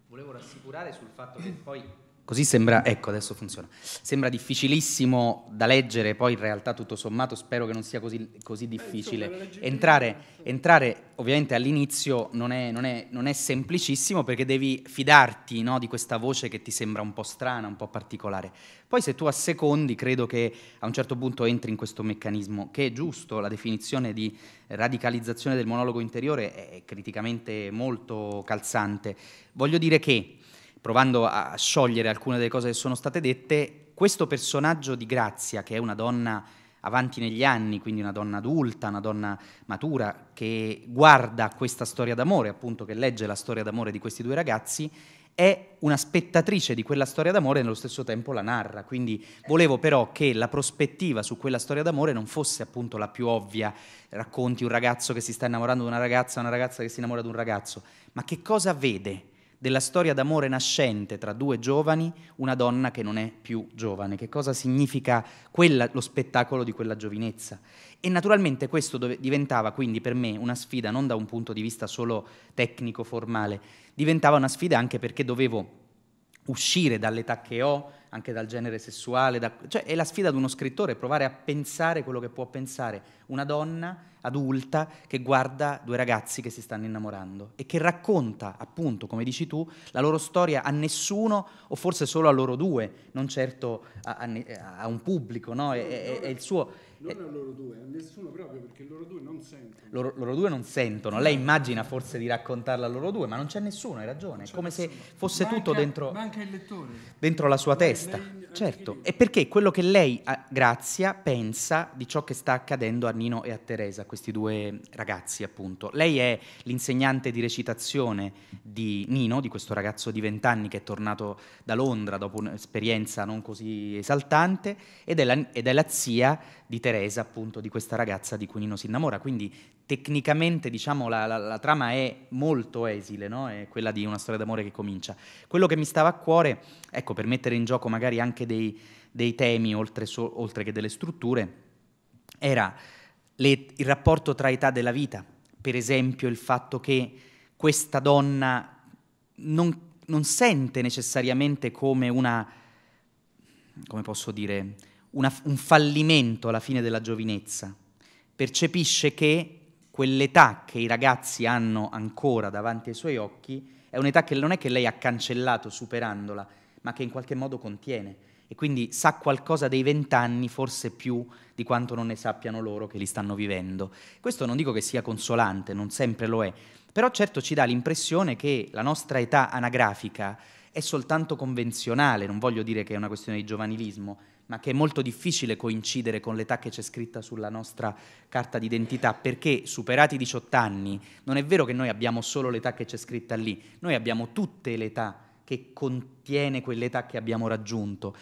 volevo rassicurare sul fatto che poi Così sembra, ecco adesso funziona, sembra difficilissimo da leggere, poi in realtà tutto sommato spero che non sia così, così eh, difficile. Entrare, entrare, ovviamente all'inizio non è, non, è, non è, semplicissimo perché devi fidarti no, di questa voce che ti sembra un po' strana, un po' particolare. Poi se tu assecondi credo che a un certo punto entri in questo meccanismo che è giusto, la definizione di radicalizzazione del monologo interiore è criticamente molto calzante. Voglio dire che provando a sciogliere alcune delle cose che sono state dette, questo personaggio di Grazia, che è una donna avanti negli anni, quindi una donna adulta, una donna matura, che guarda questa storia d'amore, appunto che legge la storia d'amore di questi due ragazzi, è una spettatrice di quella storia d'amore e nello stesso tempo la narra. Quindi volevo però che la prospettiva su quella storia d'amore non fosse appunto la più ovvia, racconti un ragazzo che si sta innamorando di una ragazza, una ragazza che si innamora di un ragazzo, ma che cosa vede? della storia d'amore nascente tra due giovani, una donna che non è più giovane, che cosa significa quella, lo spettacolo di quella giovinezza. E naturalmente questo dove, diventava quindi per me una sfida non da un punto di vista solo tecnico, formale, diventava una sfida anche perché dovevo uscire dall'età che ho, anche dal genere sessuale, da, cioè è la sfida di uno scrittore, provare a pensare quello che può pensare una donna adulta che guarda due ragazzi che si stanno innamorando e che racconta, appunto, come dici tu, la loro storia a nessuno o forse solo a loro due, non certo a, a, a un pubblico, no? È, è, è il suo... Non a loro due, a nessuno proprio, perché loro due non sentono. Loro, loro, due non sentono. Lei immagina forse di raccontarla a loro due, ma non c'è nessuno, hai ragione. È come nessuno. se fosse manca, tutto dentro, dentro, la sua lei, testa. Lei, certo, è perché quello che lei, Grazia, pensa di ciò che sta accadendo a Nino e a Teresa, questi due ragazzi appunto. Lei è l'insegnante di recitazione di Nino, di questo ragazzo di 20 anni che è tornato da Londra dopo un'esperienza non così esaltante ed è, la, ed è la zia di Teresa appunto, di questa ragazza di cui Nino si innamora. Quindi tecnicamente diciamo la, la, la trama è molto esile, no? è quella di una storia d'amore che comincia. Quello che mi stava a cuore, ecco per mettere in gioco magari anche dei, dei temi oltre, so, oltre che delle strutture, era le, il rapporto tra età della vita, per esempio il fatto che questa donna non, non sente necessariamente come una, come posso dire, una, un fallimento alla fine della giovinezza, percepisce che quell'età che i ragazzi hanno ancora davanti ai suoi occhi è un'età che non è che lei ha cancellato superandola, ma che in qualche modo contiene e quindi sa qualcosa dei vent'anni forse più di quanto non ne sappiano loro che li stanno vivendo. Questo non dico che sia consolante, non sempre lo è, però certo ci dà l'impressione che la nostra età anagrafica è soltanto convenzionale, non voglio dire che è una questione di giovanilismo, ma che è molto difficile coincidere con l'età che c'è scritta sulla nostra carta d'identità, perché superati i 18 anni non è vero che noi abbiamo solo l'età che c'è scritta lì, noi abbiamo tutte le età che contiene quell'età che abbiamo raggiunto.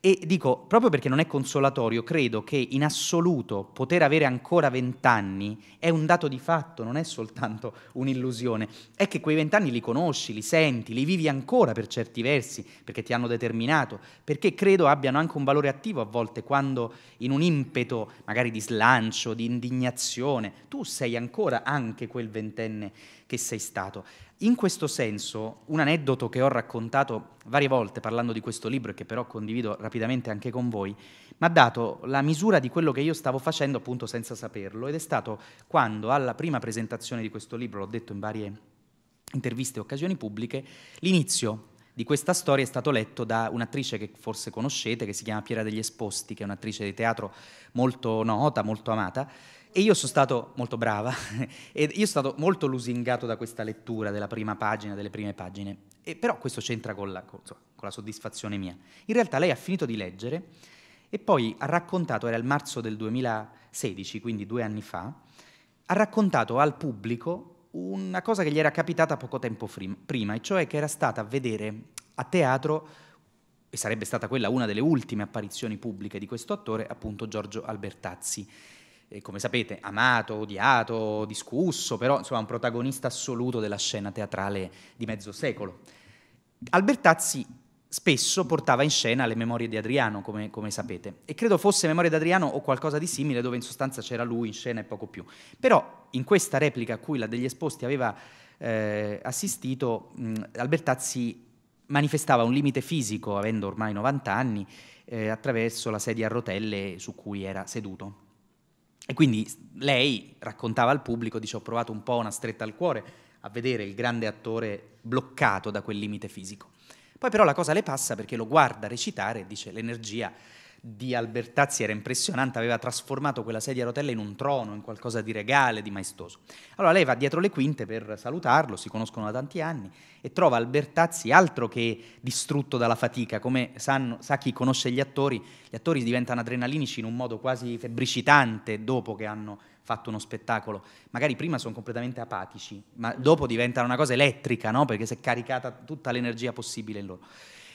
E dico, proprio perché non è consolatorio, credo che in assoluto poter avere ancora vent'anni è un dato di fatto, non è soltanto un'illusione. È che quei vent'anni li conosci, li senti, li vivi ancora per certi versi, perché ti hanno determinato, perché credo abbiano anche un valore attivo a volte quando in un impeto magari di slancio, di indignazione, tu sei ancora anche quel ventenne che sei stato. In questo senso, un aneddoto che ho raccontato varie volte parlando di questo libro e che però condivido rapidamente anche con voi, mi ha dato la misura di quello che io stavo facendo appunto senza saperlo ed è stato quando alla prima presentazione di questo libro, l'ho detto in varie interviste e occasioni pubbliche, l'inizio di questa storia è stato letto da un'attrice che forse conoscete, che si chiama Piera degli Esposti, che è un'attrice di teatro molto nota, molto amata, e io sono stato molto brava, e io sono stato molto lusingato da questa lettura della prima pagina, delle prime pagine, e però questo c'entra con la, con, insomma, con la soddisfazione mia. In realtà lei ha finito di leggere e poi ha raccontato, era il marzo del 2016, quindi due anni fa, ha raccontato al pubblico una cosa che gli era capitata poco tempo prima, e cioè che era stata a vedere a teatro e sarebbe stata quella una delle ultime apparizioni pubbliche di questo attore, appunto Giorgio Albertazzi come sapete, amato, odiato, discusso, però insomma un protagonista assoluto della scena teatrale di mezzo secolo. Albertazzi spesso portava in scena le memorie di Adriano, come, come sapete, e credo fosse Memorie di Adriano o qualcosa di simile, dove in sostanza c'era lui in scena e poco più. Però in questa replica a cui la degli esposti aveva eh, assistito, mh, Albertazzi manifestava un limite fisico, avendo ormai 90 anni, eh, attraverso la sedia a rotelle su cui era seduto. E quindi lei raccontava al pubblico, dice ho provato un po' una stretta al cuore a vedere il grande attore bloccato da quel limite fisico. Poi però la cosa le passa perché lo guarda recitare e dice l'energia di Albertazzi era impressionante, aveva trasformato quella sedia a rotelle in un trono, in qualcosa di regale, di maestoso. Allora lei va dietro le quinte per salutarlo, si conoscono da tanti anni, e trova Albertazzi altro che distrutto dalla fatica, come sanno, sa chi conosce gli attori, gli attori diventano adrenalinici in un modo quasi febbricitante dopo che hanno fatto uno spettacolo. Magari prima sono completamente apatici, ma dopo diventano una cosa elettrica, no? perché si è caricata tutta l'energia possibile in loro.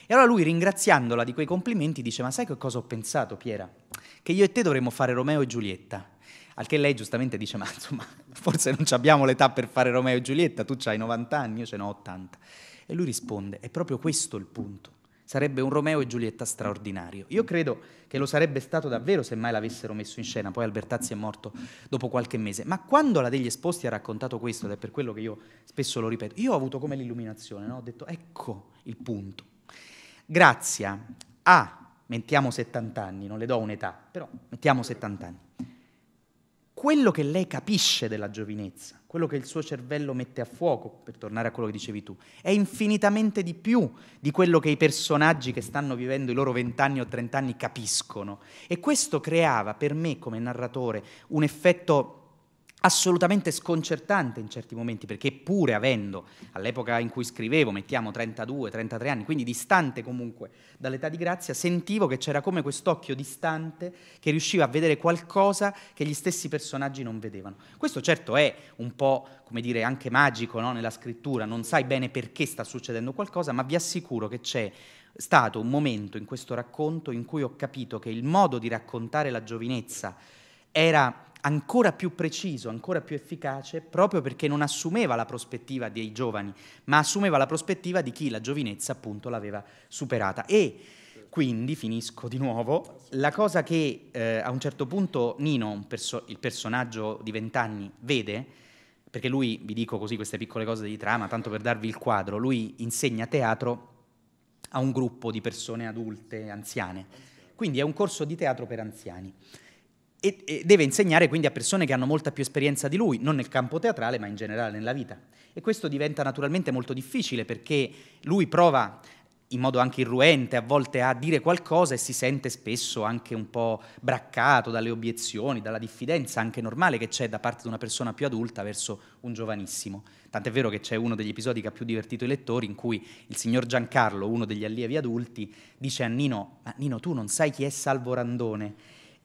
E allora lui, ringraziandola di quei complimenti, dice, ma sai che cosa ho pensato, Piera? Che io e te dovremmo fare Romeo e Giulietta. Al che lei giustamente dice, ma insomma, forse non abbiamo l'età per fare Romeo e Giulietta, tu hai 90 anni, io ce ne ho 80. E lui risponde, è proprio questo il punto. Sarebbe un Romeo e Giulietta straordinario. Io credo che lo sarebbe stato davvero se mai l'avessero messo in scena, poi Albertazzi è morto dopo qualche mese. Ma quando la degli esposti ha raccontato questo, ed è per quello che io spesso lo ripeto, io ho avuto come l'illuminazione, no? ho detto ecco il punto. Grazia ha, ah, mettiamo 70 anni, non le do un'età, però mettiamo 70 anni. Quello che lei capisce della giovinezza, quello che il suo cervello mette a fuoco, per tornare a quello che dicevi tu, è infinitamente di più di quello che i personaggi che stanno vivendo i loro vent'anni o trent'anni capiscono. E questo creava per me come narratore un effetto assolutamente sconcertante in certi momenti, perché pure avendo all'epoca in cui scrivevo, mettiamo 32-33 anni, quindi distante comunque dall'età di grazia, sentivo che c'era come quest'occhio distante che riusciva a vedere qualcosa che gli stessi personaggi non vedevano. Questo certo è un po', come dire, anche magico no? nella scrittura, non sai bene perché sta succedendo qualcosa, ma vi assicuro che c'è stato un momento in questo racconto in cui ho capito che il modo di raccontare la giovinezza era ancora più preciso, ancora più efficace, proprio perché non assumeva la prospettiva dei giovani, ma assumeva la prospettiva di chi la giovinezza appunto l'aveva superata. E quindi, finisco di nuovo, la cosa che eh, a un certo punto Nino, perso- il personaggio di vent'anni, vede, perché lui, vi dico così queste piccole cose di trama, tanto per darvi il quadro, lui insegna teatro a un gruppo di persone adulte, anziane. Quindi è un corso di teatro per anziani e, e deve insegnare quindi a persone che hanno molta più esperienza di lui, non nel campo teatrale ma in generale nella vita. E questo diventa naturalmente molto difficile perché lui prova in modo anche irruente a volte a dire qualcosa e si sente spesso anche un po' braccato dalle obiezioni, dalla diffidenza anche normale che c'è da parte di una persona più adulta verso un giovanissimo. Tant'è vero che c'è uno degli episodi che ha più divertito i lettori in cui il signor Giancarlo, uno degli allievi adulti, dice a Nino, ma Nino tu non sai chi è Salvo Randone?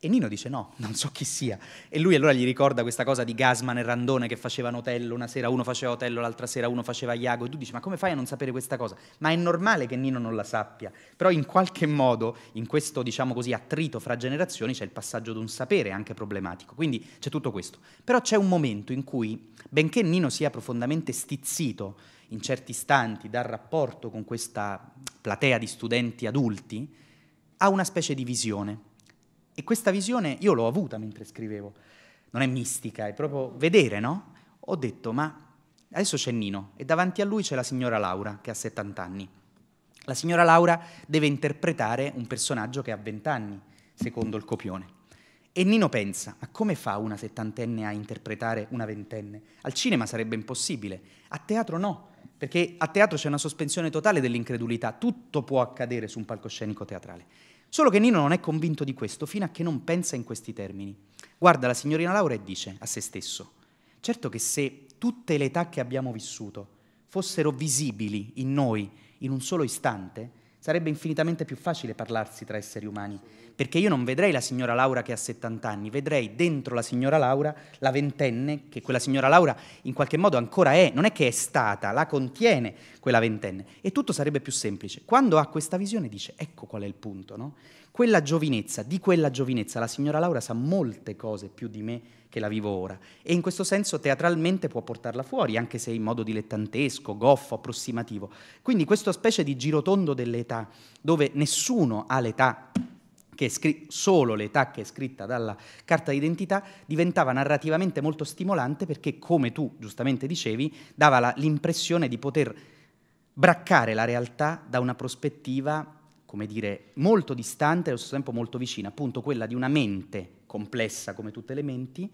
E Nino dice no, non so chi sia. E lui allora gli ricorda questa cosa di Gasman e Randone che facevano Otello, una sera uno faceva Otello, l'altra sera uno faceva Iago, e tu dici ma come fai a non sapere questa cosa? Ma è normale che Nino non la sappia, però in qualche modo in questo diciamo così attrito fra generazioni c'è il passaggio di un sapere anche problematico, quindi c'è tutto questo. Però c'è un momento in cui, benché Nino sia profondamente stizzito in certi istanti dal rapporto con questa platea di studenti adulti, ha una specie di visione e questa visione io l'ho avuta mentre scrivevo, non è mistica, è proprio vedere, no? Ho detto, ma adesso c'è Nino e davanti a lui c'è la signora Laura che ha 70 anni. La signora Laura deve interpretare un personaggio che ha 20 anni, secondo il copione. E Nino pensa, ma come fa una settantenne a interpretare una ventenne? Al cinema sarebbe impossibile, a teatro no, perché a teatro c'è una sospensione totale dell'incredulità, tutto può accadere su un palcoscenico teatrale. Solo che Nino non è convinto di questo fino a che non pensa in questi termini. Guarda la signorina Laura e dice a se stesso, certo che se tutte le età che abbiamo vissuto fossero visibili in noi in un solo istante, sarebbe infinitamente più facile parlarsi tra esseri umani, perché io non vedrei la signora Laura che ha 70 anni, vedrei dentro la signora Laura la ventenne, che quella signora Laura in qualche modo ancora è, non è che è stata, la contiene quella ventenne, e tutto sarebbe più semplice. Quando ha questa visione dice, ecco qual è il punto, no? quella giovinezza, di quella giovinezza, la signora Laura sa molte cose più di me che la vivo ora e in questo senso teatralmente può portarla fuori, anche se in modo dilettantesco, goffo, approssimativo. Quindi questa specie di girotondo dell'età, dove nessuno ha l'età che è scri- solo l'età che è scritta dalla carta d'identità, diventava narrativamente molto stimolante perché, come tu giustamente dicevi, dava la, l'impressione di poter braccare la realtà da una prospettiva come dire, molto distante e allo stesso tempo molto vicina, appunto quella di una mente complessa come tutte le menti,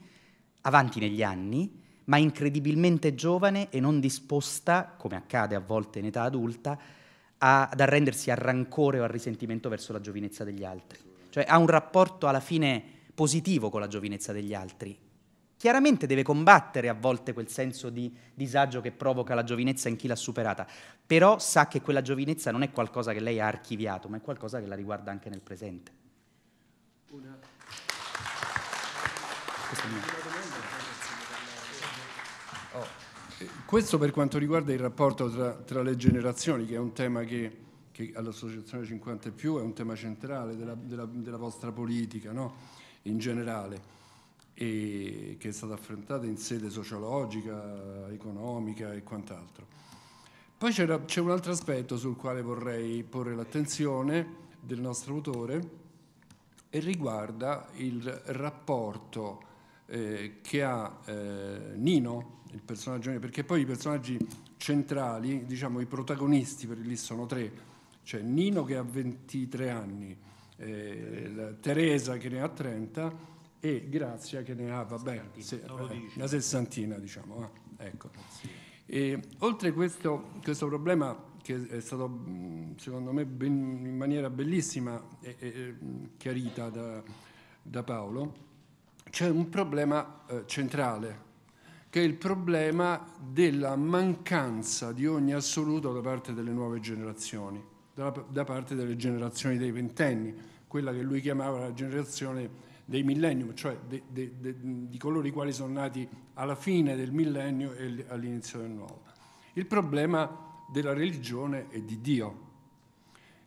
avanti negli anni, ma incredibilmente giovane e non disposta, come accade a volte in età adulta, a, ad arrendersi al rancore o al risentimento verso la giovinezza degli altri. Cioè ha un rapporto alla fine positivo con la giovinezza degli altri, chiaramente deve combattere a volte quel senso di disagio che provoca la giovinezza in chi l'ha superata, però sa che quella giovinezza non è qualcosa che lei ha archiviato, ma è qualcosa che la riguarda anche nel presente. Una, Questo, oh. Eh, questo per quanto riguarda il rapporto tra, tra, le generazioni, che è un tema che, che all'Associazione 50 e più è un tema centrale della, della, della vostra politica no? in generale e che è stata affrontata in sede sociologica, economica e quant'altro. Poi c'è un altro aspetto sul quale vorrei porre l'attenzione del nostro autore e riguarda il rapporto eh, che ha eh, Nino, il personaggio, perché poi i personaggi centrali, diciamo i protagonisti, perché lì sono tre, cioè Nino che ha 23 anni, eh, Teresa che ne ha 30 e Grazia che ne ha, vabbè, se, eh, una sessantina diciamo. Eh, ecco. e, oltre questo, questo problema che è stato secondo me ben, in maniera bellissima e, e chiarita da, da, Paolo, c'è un problema eh, centrale che è il problema della mancanza di ogni assoluto da parte delle nuove generazioni, da, da parte delle generazioni dei ventenni, quella che lui chiamava la generazione dei millennium, cioè de, de, de, di coloro i quali sono nati alla fine del millennio e all'inizio del nuovo. Il problema della religione e di Dio,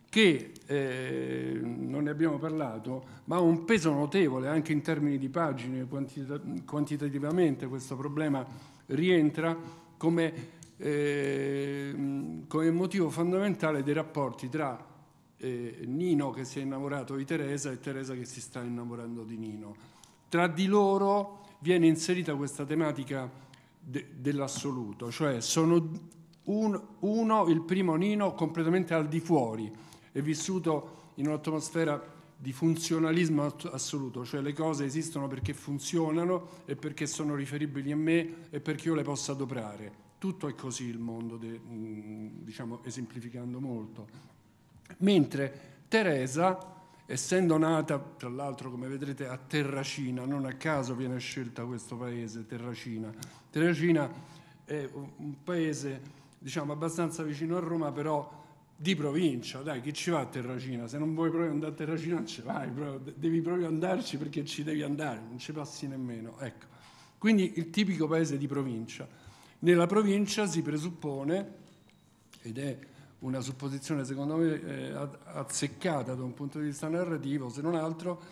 che eh, non ne abbiamo parlato, ma ha un peso notevole anche in termini di pagine, quantita- quantitativamente questo problema rientra come, eh, come motivo fondamentale dei rapporti tra eh, Nino che si è innamorato di Teresa e Teresa che si sta innamorando di Nino. Tra di loro viene inserita questa tematica de- dell'assoluto, cioè sono un, uno, il primo Nino, completamente al di fuori, è vissuto in un'atmosfera di funzionalismo assoluto, cioè le cose esistono perché funzionano e perché sono riferibili a me e perché io le posso adoperare. Tutto è così il mondo, de, mm, diciamo, esemplificando molto. Mentre Teresa, essendo nata, tra l'altro come vedrete, a Terracina, non a caso viene scelta questo paese, Terracina. Terracina è un paese, diciamo, abbastanza vicino a Roma, però di provincia, dai, chi ci va a Terracina? Se non vuoi proprio andare a Terracina, non ci vai, devi proprio andarci perché ci devi andare, non ci passi nemmeno. Ecco. Quindi il tipico paese di provincia. Nella provincia si presuppone, ed è una supposizione secondo me eh, azzeccata da un punto di vista narrativo, se non altro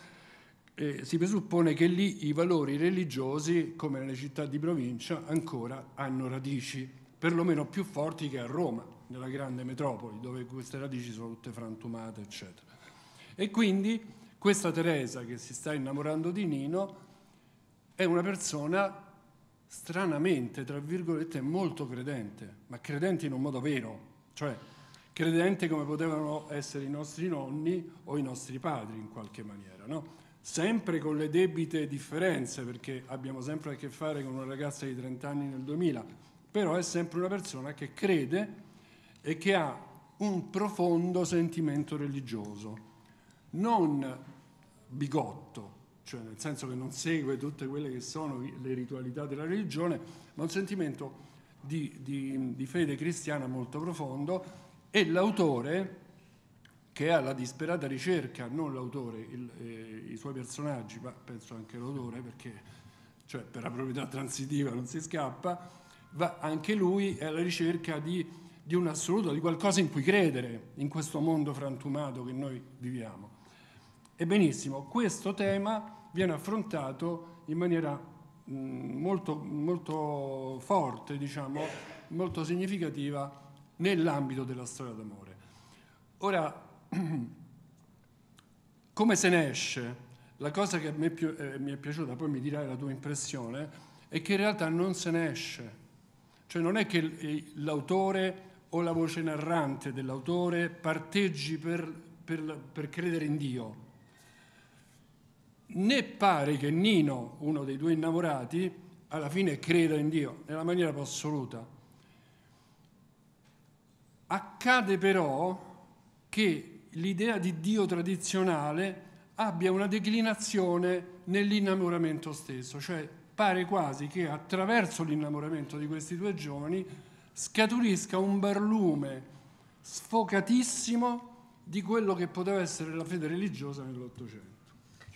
eh, si presuppone che lì i valori religiosi, come nelle città di provincia, ancora hanno radici, perlomeno più forti che a Roma, nella grande metropoli, dove queste radici sono tutte frantumate, eccetera. E quindi questa Teresa che si sta innamorando di Nino è una persona stranamente, tra virgolette, molto credente, ma credente in un modo vero, cioè credente come potevano essere i nostri nonni o i nostri padri in qualche maniera, no? sempre con le debite differenze, perché abbiamo sempre a che fare con una ragazza di 30 anni nel 2000, però è sempre una persona che crede e che ha un profondo sentimento religioso, non bigotto, cioè nel senso che non segue tutte quelle che sono le ritualità della religione, ma un sentimento di, di, di fede cristiana molto profondo e l'autore, che è alla disperata ricerca, non l'autore, il, eh, i suoi personaggi, ma penso anche l'autore, perché cioè, per la proprietà transitiva non si scappa, va, anche lui alla ricerca di, di un assoluto, di qualcosa in cui credere in questo mondo frantumato che noi viviamo. E benissimo, questo tema viene affrontato in maniera mh, mm, molto, molto forte, diciamo, molto significativa nell'ambito della storia d'amore. Ora, come se ne esce? La cosa che a eh, mi è piaciuta, poi mi dirai la tua impressione, è che in realtà non se ne esce. Cioè non è che eh, l'autore o la voce narrante dell'autore parteggi per, per, per credere in Dio. Né pare che Nino, uno dei due innamorati, alla fine creda in Dio nella maniera più assoluta Accade però che l'idea di Dio tradizionale abbia una declinazione nell'innamoramento stesso, cioè pare quasi che attraverso l'innamoramento di questi due giovani scaturisca un barlume sfocatissimo di quello che poteva essere la fede religiosa nell'Ottocento.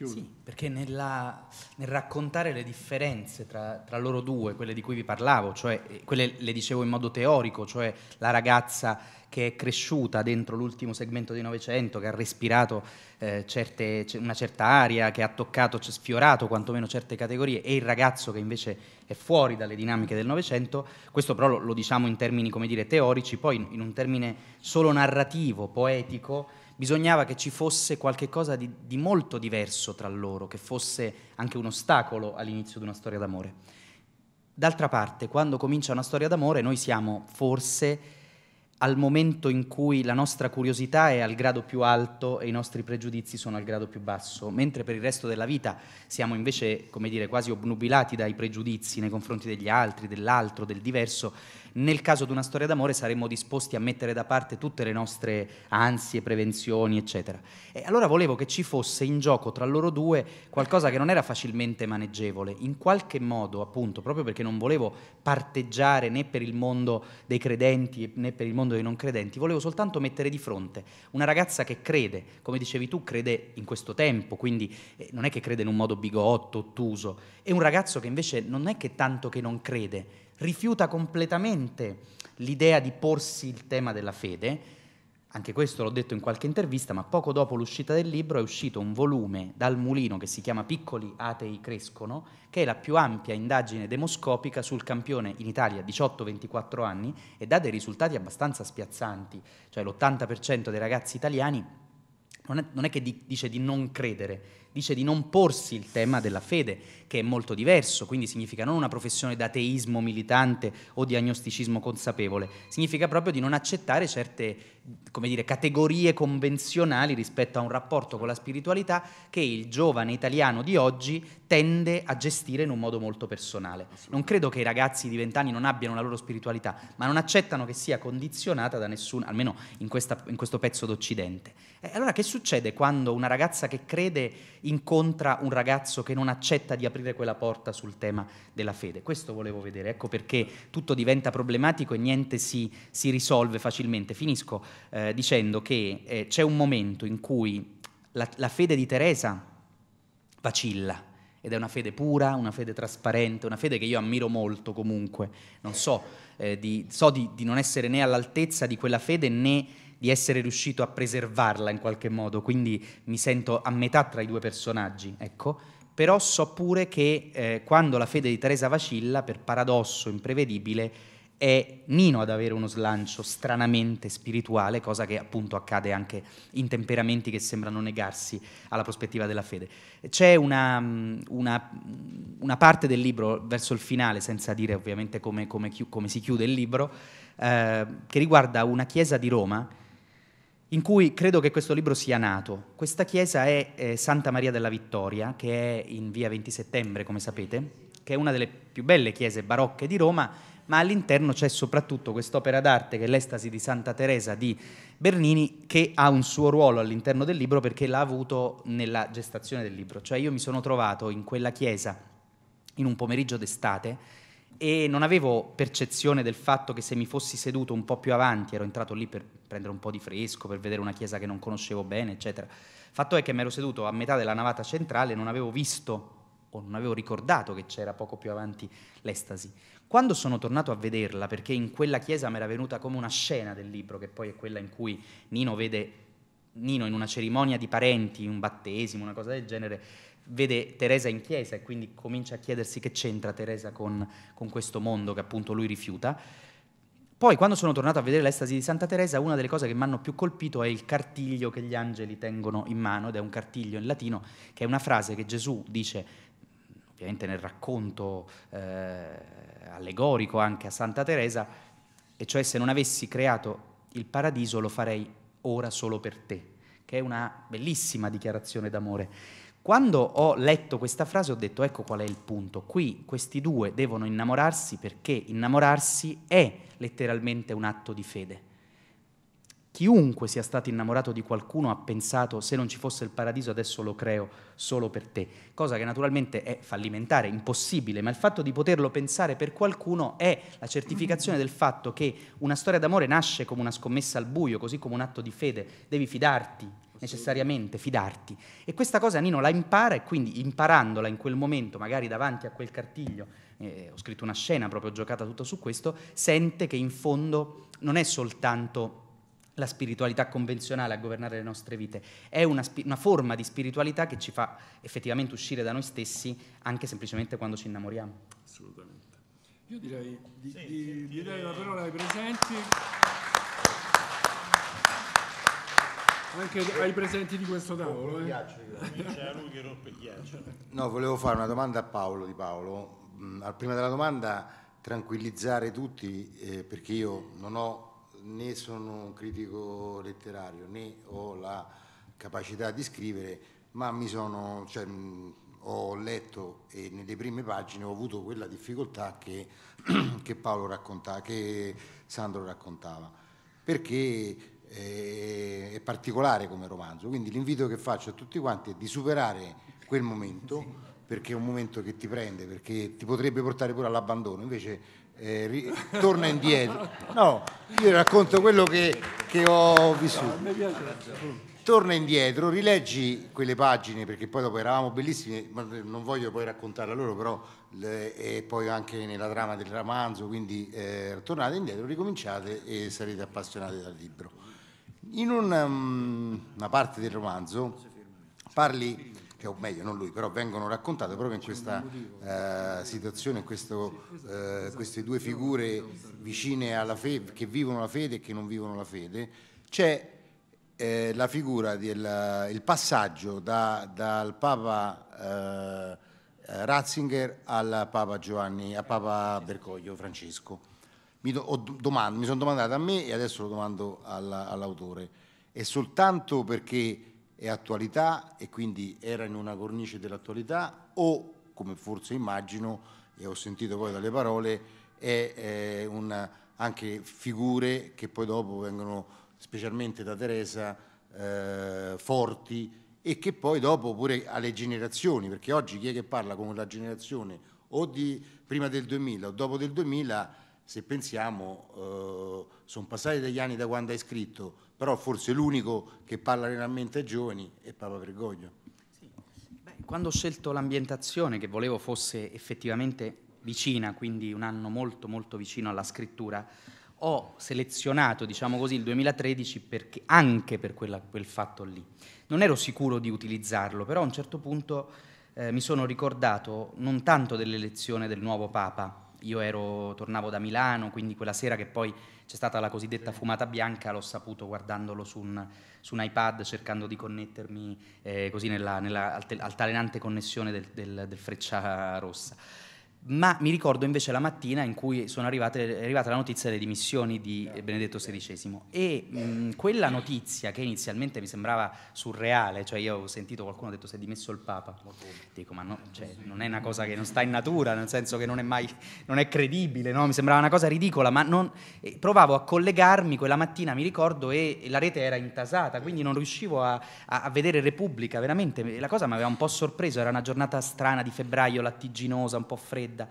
Chiudo. Sì, perché nella, nel raccontare le differenze tra, tra, loro due, quelle di cui vi parlavo, cioè eh, quelle le dicevo in modo teorico, cioè la ragazza che è cresciuta dentro l'ultimo segmento di Novecento, che ha respirato eh, certe, una certa aria, che ha toccato, cioè, sfiorato quantomeno certe categorie, e il ragazzo che invece è fuori dalle dinamiche del Novecento, questo però lo, lo diciamo in termini, come dire, teorici, poi in, in un termine solo narrativo, poetico, bisognava che ci fosse qualcosa di, di molto diverso tra loro, che fosse anche un ostacolo all'inizio di una storia d'amore. D'altra parte, quando comincia una storia d'amore, noi siamo forse al momento in cui la nostra curiosità è al grado più alto e i nostri pregiudizi sono al grado più basso, mentre per il resto della vita siamo invece, come dire, quasi obnubilati dai pregiudizi nei confronti degli altri, dell'altro, del diverso nel caso di una storia d'amore saremmo disposti a mettere da parte tutte le nostre ansie, prevenzioni, eccetera. E allora volevo che ci fosse in gioco tra loro due qualcosa che non era facilmente maneggevole, in qualche modo, appunto, proprio perché non volevo parteggiare né per il mondo dei credenti né per il mondo dei non credenti, volevo soltanto mettere di fronte una ragazza che crede, come dicevi tu, crede in questo tempo, quindi eh, non è che crede in un modo bigotto, ottuso, e un ragazzo che invece non è che tanto che non crede, rifiuta completamente l'idea di porsi il tema della fede. Anche questo l'ho detto in qualche intervista, ma poco dopo l'uscita del libro è uscito un volume dal Mulino che si chiama Piccoli atei crescono, che è la più ampia indagine demoscopica sul campione in Italia 18-24 anni e dà dei risultati abbastanza spiazzanti, cioè l'80% dei ragazzi italiani non è, non è che di, dice di non credere, dice di non porsi il tema della fede che è molto diverso, quindi significa non una professione d'ateismo militante o di agnosticismo consapevole, significa proprio di non accettare certe come dire, categorie convenzionali rispetto a un rapporto con la spiritualità che il giovane italiano di oggi tende a gestire in un modo molto personale. Non credo che i ragazzi di vent'anni non abbiano la loro spiritualità, ma non accettano che sia condizionata da nessuno, almeno in, questa, in questo pezzo d'Occidente. E allora che succede quando una ragazza che crede incontra un ragazzo che non accetta di aprire aprire quella porta sul tema della fede. Questo volevo vedere, ecco perché tutto diventa problematico e niente si, si risolve facilmente. Finisco eh, dicendo che eh, c'è un momento in cui la, la fede di Teresa vacilla ed è una fede pura, una fede trasparente, una fede che io ammiro molto comunque. Non so, eh, di, so di, di, non essere né all'altezza di quella fede né di essere riuscito a preservarla in qualche modo, quindi mi sento a metà tra i due personaggi, ecco però so pure che eh, quando la fede di Teresa vacilla, per paradosso imprevedibile, è Nino ad avere uno slancio stranamente spirituale, cosa che appunto accade anche in temperamenti che sembrano negarsi alla prospettiva della fede. C'è una, mm, una, mm, una parte del libro, verso il finale, senza dire ovviamente come, come, come si chiude il libro, eh, che riguarda una chiesa di Roma in cui credo che questo libro sia nato. Questa chiesa è eh, Santa Maria della Vittoria, che è in via 20 settembre, come sapete, che è una delle più belle chiese barocche di Roma, ma all'interno c'è soprattutto quest'opera d'arte che è l'estasi di Santa Teresa di Bernini, che ha un suo ruolo all'interno del libro perché l'ha avuto nella gestazione del libro. Cioè io mi sono trovato in quella chiesa in un pomeriggio d'estate, e non avevo percezione del fatto che se mi fossi seduto un po' più avanti, ero entrato lì per prendere un po' di fresco, per vedere una chiesa che non conoscevo bene, eccetera. Fatto è che mi ero seduto a metà della navata centrale e non avevo visto o non avevo ricordato che c'era poco più avanti l'estasi. Quando sono tornato a vederla, perché in quella chiesa mi era venuta come una scena del libro, che poi è quella in cui Nino vede Nino in una cerimonia di parenti, un battesimo, una cosa del genere, vede Teresa in chiesa e quindi comincia a chiedersi che c'entra Teresa con, con questo mondo che appunto lui rifiuta. Poi quando sono tornato a vedere l'estasi di Santa Teresa, una delle cose che mi hanno più colpito è il cartiglio che gli angeli tengono in mano, ed è un cartiglio in latino, che è una frase che Gesù dice, ovviamente nel racconto eh, allegorico anche a Santa Teresa, e cioè se non avessi creato il paradiso lo farei ora solo per te, che è una bellissima dichiarazione d'amore. Quando ho letto questa frase ho detto ecco qual è il punto, qui questi due devono innamorarsi perché innamorarsi è letteralmente un atto di fede. Chiunque sia stato innamorato di qualcuno ha pensato se non ci fosse il paradiso adesso lo creo solo per te, cosa che naturalmente è fallimentare, impossibile, ma il fatto di poterlo pensare per qualcuno è la certificazione del fatto che una storia d'amore nasce come una scommessa al buio, così come un atto di fede, devi fidarti necessariamente fidarti. E questa cosa Nino la impara e quindi imparandola in quel momento, magari davanti a quel cartiglio, eh, ho scritto una scena proprio giocata tutta su questo, sente che in fondo non è soltanto la spiritualità convenzionale a governare le nostre vite, è una, spi- una forma di spiritualità che ci fa effettivamente uscire da noi stessi anche semplicemente quando ci innamoriamo. Assolutamente. Io direi, di, sì, di, sì, direi la parola ai presenti anche ai presenti di questo tavolo. Eh. No, volevo fare una domanda a Paolo di Paolo. Mm, al prima della domanda tranquillizzare tutti eh, perché io non ho né sono un critico letterario né ho la capacità di scrivere, ma mi sono, cioè, mm, ho letto e nelle prime pagine ho avuto quella difficoltà che, che Paolo raccontava, che Sandro raccontava. Perché eh, è particolare come romanzo. Quindi l'invito che faccio a tutti quanti è di superare quel momento, perché è un momento che ti prende, perché ti potrebbe portare pure all'abbandono, invece eh, ri- torna indietro. No, io racconto quello che, che ho vissuto. Torna indietro, rileggi quelle pagine perché poi dopo eravamo bellissimi, ma non voglio poi raccontarla loro, però le, e poi anche nella trama del romanzo, quindi eh, tornate indietro, ricominciate e sarete appassionati dal libro. In una, um, una parte del romanzo parli, che, o meglio non lui, però vengono raccontate proprio in questa eh, situazione, in questo, eh, queste due figure vicine alla fede, che vivono la fede e che non vivono la fede, c'è eh, la figura del il passaggio da, dal Papa eh, Ratzinger al Papa Giovanni, a Papa Bergoglio Francesco mi, domando, mi sono domandato a me e adesso lo domando alla, all'autore, è soltanto perché è attualità e quindi era in una cornice dell'attualità o, come forse immagino e ho sentito poi dalle parole, è, è una, anche figure che poi dopo vengono specialmente da Teresa eh, forti e che poi dopo pure alle generazioni, perché oggi chi è che parla con la generazione o di prima del 2000 o dopo del 2000 se pensiamo, eh, sono passati degli anni da quando hai scritto, però forse l'unico che parla realmente ai giovani è Papa Bergoglio. Sì. Beh, quando ho scelto l'ambientazione che volevo fosse effettivamente vicina, quindi un anno molto molto vicino alla scrittura, ho selezionato, diciamo così, il 2013 perché, anche per quella, quel fatto lì. Non ero sicuro di utilizzarlo, però a un certo punto eh, mi sono ricordato non tanto dell'elezione del nuovo Papa, io ero, tornavo da Milano, quindi quella sera che poi c'è stata la cosiddetta fumata bianca l'ho saputo guardandolo su un, su un iPad, cercando di connettermi eh, così nella, nella altalenante connessione del, del, del Freccia Rossa ma mi ricordo invece la mattina in cui arrivate, è arrivata la notizia delle dimissioni di Benedetto XVI e mh, mm, quella notizia che inizialmente mi sembrava surreale, cioè io ho sentito qualcuno che ha detto si è dimesso il Papa, dico ma no, cioè, non è una cosa che non sta in natura, nel senso che non è mai, non è credibile, no? mi sembrava una cosa ridicola, ma non, eh, provavo a collegarmi quella mattina, mi ricordo, e, e la rete era intasata, quindi non riuscivo a, a, a vedere Repubblica, veramente la cosa mi aveva un po' sorpreso, era una giornata strana di febbraio, lattiginosa, un po' fredda fredda.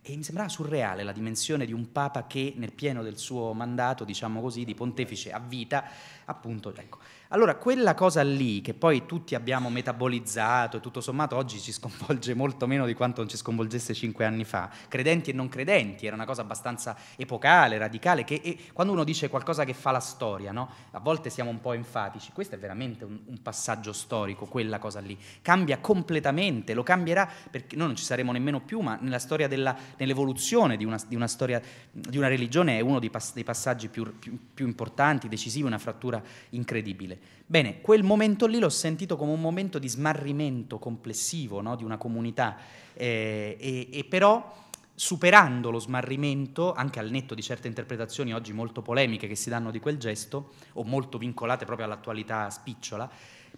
E mi sembrava surreale la dimensione di un Papa che nel pieno del suo mandato, diciamo così, di pontefice a vita, Appunto, ecco. Allora, quella cosa lì che poi tutti abbiamo metabolizzato e tutto sommato oggi ci sconvolge molto meno di quanto non ci sconvolgesse cinque anni fa, credenti e non credenti, era una cosa abbastanza epocale, radicale, che e, quando uno dice qualcosa che fa la storia, no? a volte siamo un po' enfatici, questo è veramente un, un passaggio storico, quella cosa lì, cambia completamente, lo cambierà perché noi non ci saremo nemmeno più, ma nella storia della, nell'evoluzione di una, di una, storia, di una religione è uno dei, pass- dei passaggi più, più, più importanti, decisivi, una frattura paura incredibile. Bene, quel momento lì l'ho sentito come un momento di smarrimento complessivo no? di una comunità, eh, e, e però superando lo smarrimento, anche al netto di certe interpretazioni oggi molto polemiche che si danno di quel gesto, o molto vincolate proprio all'attualità spicciola,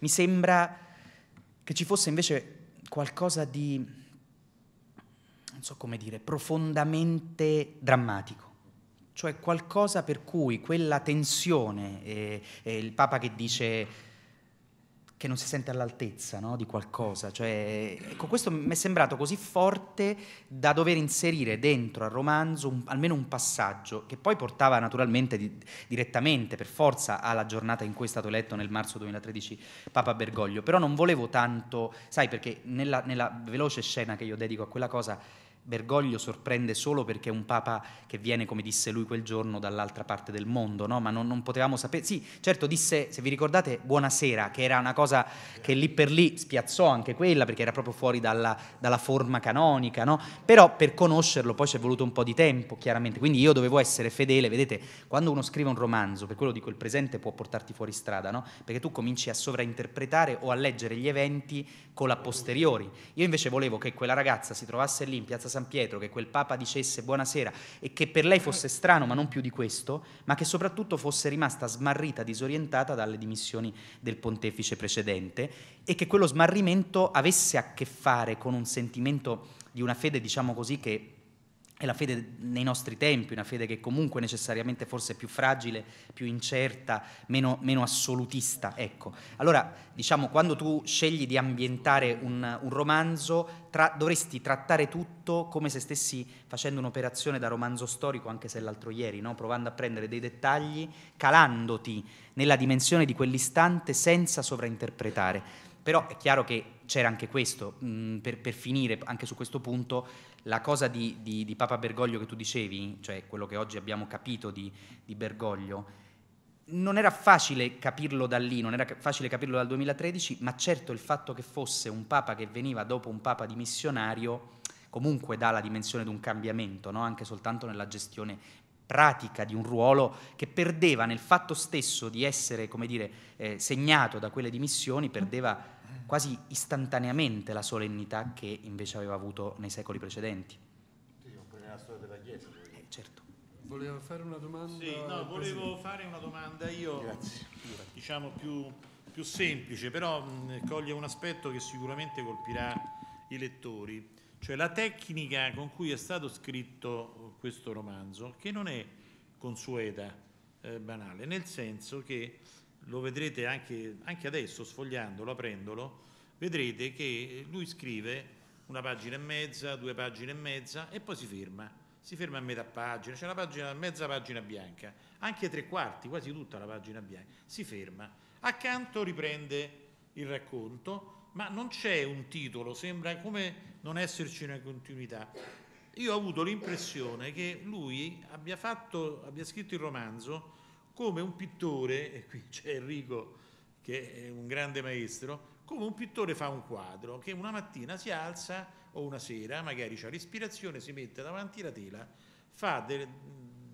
mi sembra che ci fosse invece qualcosa di, non so come dire, profondamente drammatico cioè qualcosa per cui quella tensione, eh, eh, il Papa che dice che non si sente all'altezza no, di qualcosa, cioè, ecco, questo mi è sembrato così forte da dover inserire dentro al romanzo un, almeno un passaggio che poi portava naturalmente di, direttamente, per forza, alla giornata in cui è stato eletto nel marzo 2013 Papa Bergoglio, però non volevo tanto, sai perché nella, nella veloce scena che io dedico a quella cosa Bergoglio sorprende solo perché è un papa che viene, come disse lui quel giorno, dall'altra parte del mondo, no? ma non, non, potevamo sapere. Sì, certo, disse, se vi ricordate, buonasera, che era una cosa che lì per lì spiazzò anche quella, perché era proprio fuori dalla, dalla forma canonica, no? però per conoscerlo poi ci è voluto un po' di tempo, chiaramente. Quindi io dovevo essere fedele, vedete, quando uno scrive un romanzo, per quello dico il presente può portarti fuori strada, no? perché tu cominci a sovrainterpretare o a leggere gli eventi con la posteriori. Io invece volevo che quella ragazza si trovasse lì in piazza San Pietro, che quel Papa dicesse buonasera e che per lei fosse strano, ma non più di questo, ma che soprattutto fosse rimasta smarrita, disorientata dalle dimissioni del pontefice precedente e che quello smarrimento avesse a che fare con un sentimento di una fede, diciamo così, che è la fede nei nostri tempi, una fede che comunque necessariamente forse è più fragile, più incerta, meno, meno assolutista. Ecco. Allora, diciamo, quando tu scegli di ambientare un, un romanzo, tra, dovresti trattare tutto come se stessi facendo un'operazione da romanzo storico, anche se l'altro ieri, no? provando a prendere dei dettagli, calandoti nella dimensione di quell'istante senza sovrainterpretare. Però è chiaro che c'era anche questo, mh, mm, per, per, finire anche su questo punto, la cosa di, di, di, Papa Bergoglio che tu dicevi, cioè quello che oggi abbiamo capito di, di Bergoglio, non era facile capirlo da lì, non era facile capirlo dal 2013, ma certo il fatto che fosse un papa che veniva dopo un papa dimissionario comunque dà la dimensione di un cambiamento, no? anche soltanto nella gestione pratica di un ruolo che perdeva nel fatto stesso di essere, come dire, eh, segnato da quelle dimissioni, perdeva quasi istantaneamente la solennità che invece aveva avuto nei secoli precedenti. Sì, oppure nella storia della Chiesa. Eh, certo. Volevo fare una domanda? Sì, no, volevo fare una domanda io, Grazie. diciamo più, più semplice, però mh, coglie un aspetto che sicuramente colpirà i lettori cioè la tecnica con cui è stato scritto questo romanzo, che non è consueta, eh, banale, nel senso che lo vedrete anche, anche adesso sfogliandolo, aprendolo, vedrete che lui scrive una pagina e mezza, due pagine e mezza e poi si ferma, si ferma a metà pagina, c'è una pagina, mezza pagina bianca, anche tre quarti, quasi tutta la pagina bianca, si ferma. Accanto riprende il racconto, ma non c'è un titolo, sembra come non esserci una continuità. Io ho avuto l'impressione che lui abbia, fatto, abbia scritto il romanzo come un pittore, e qui c'è Enrico che è un grande maestro, come un pittore fa un quadro, che una mattina si alza o una sera, magari ha l'ispirazione, si mette davanti la tela, fa delle,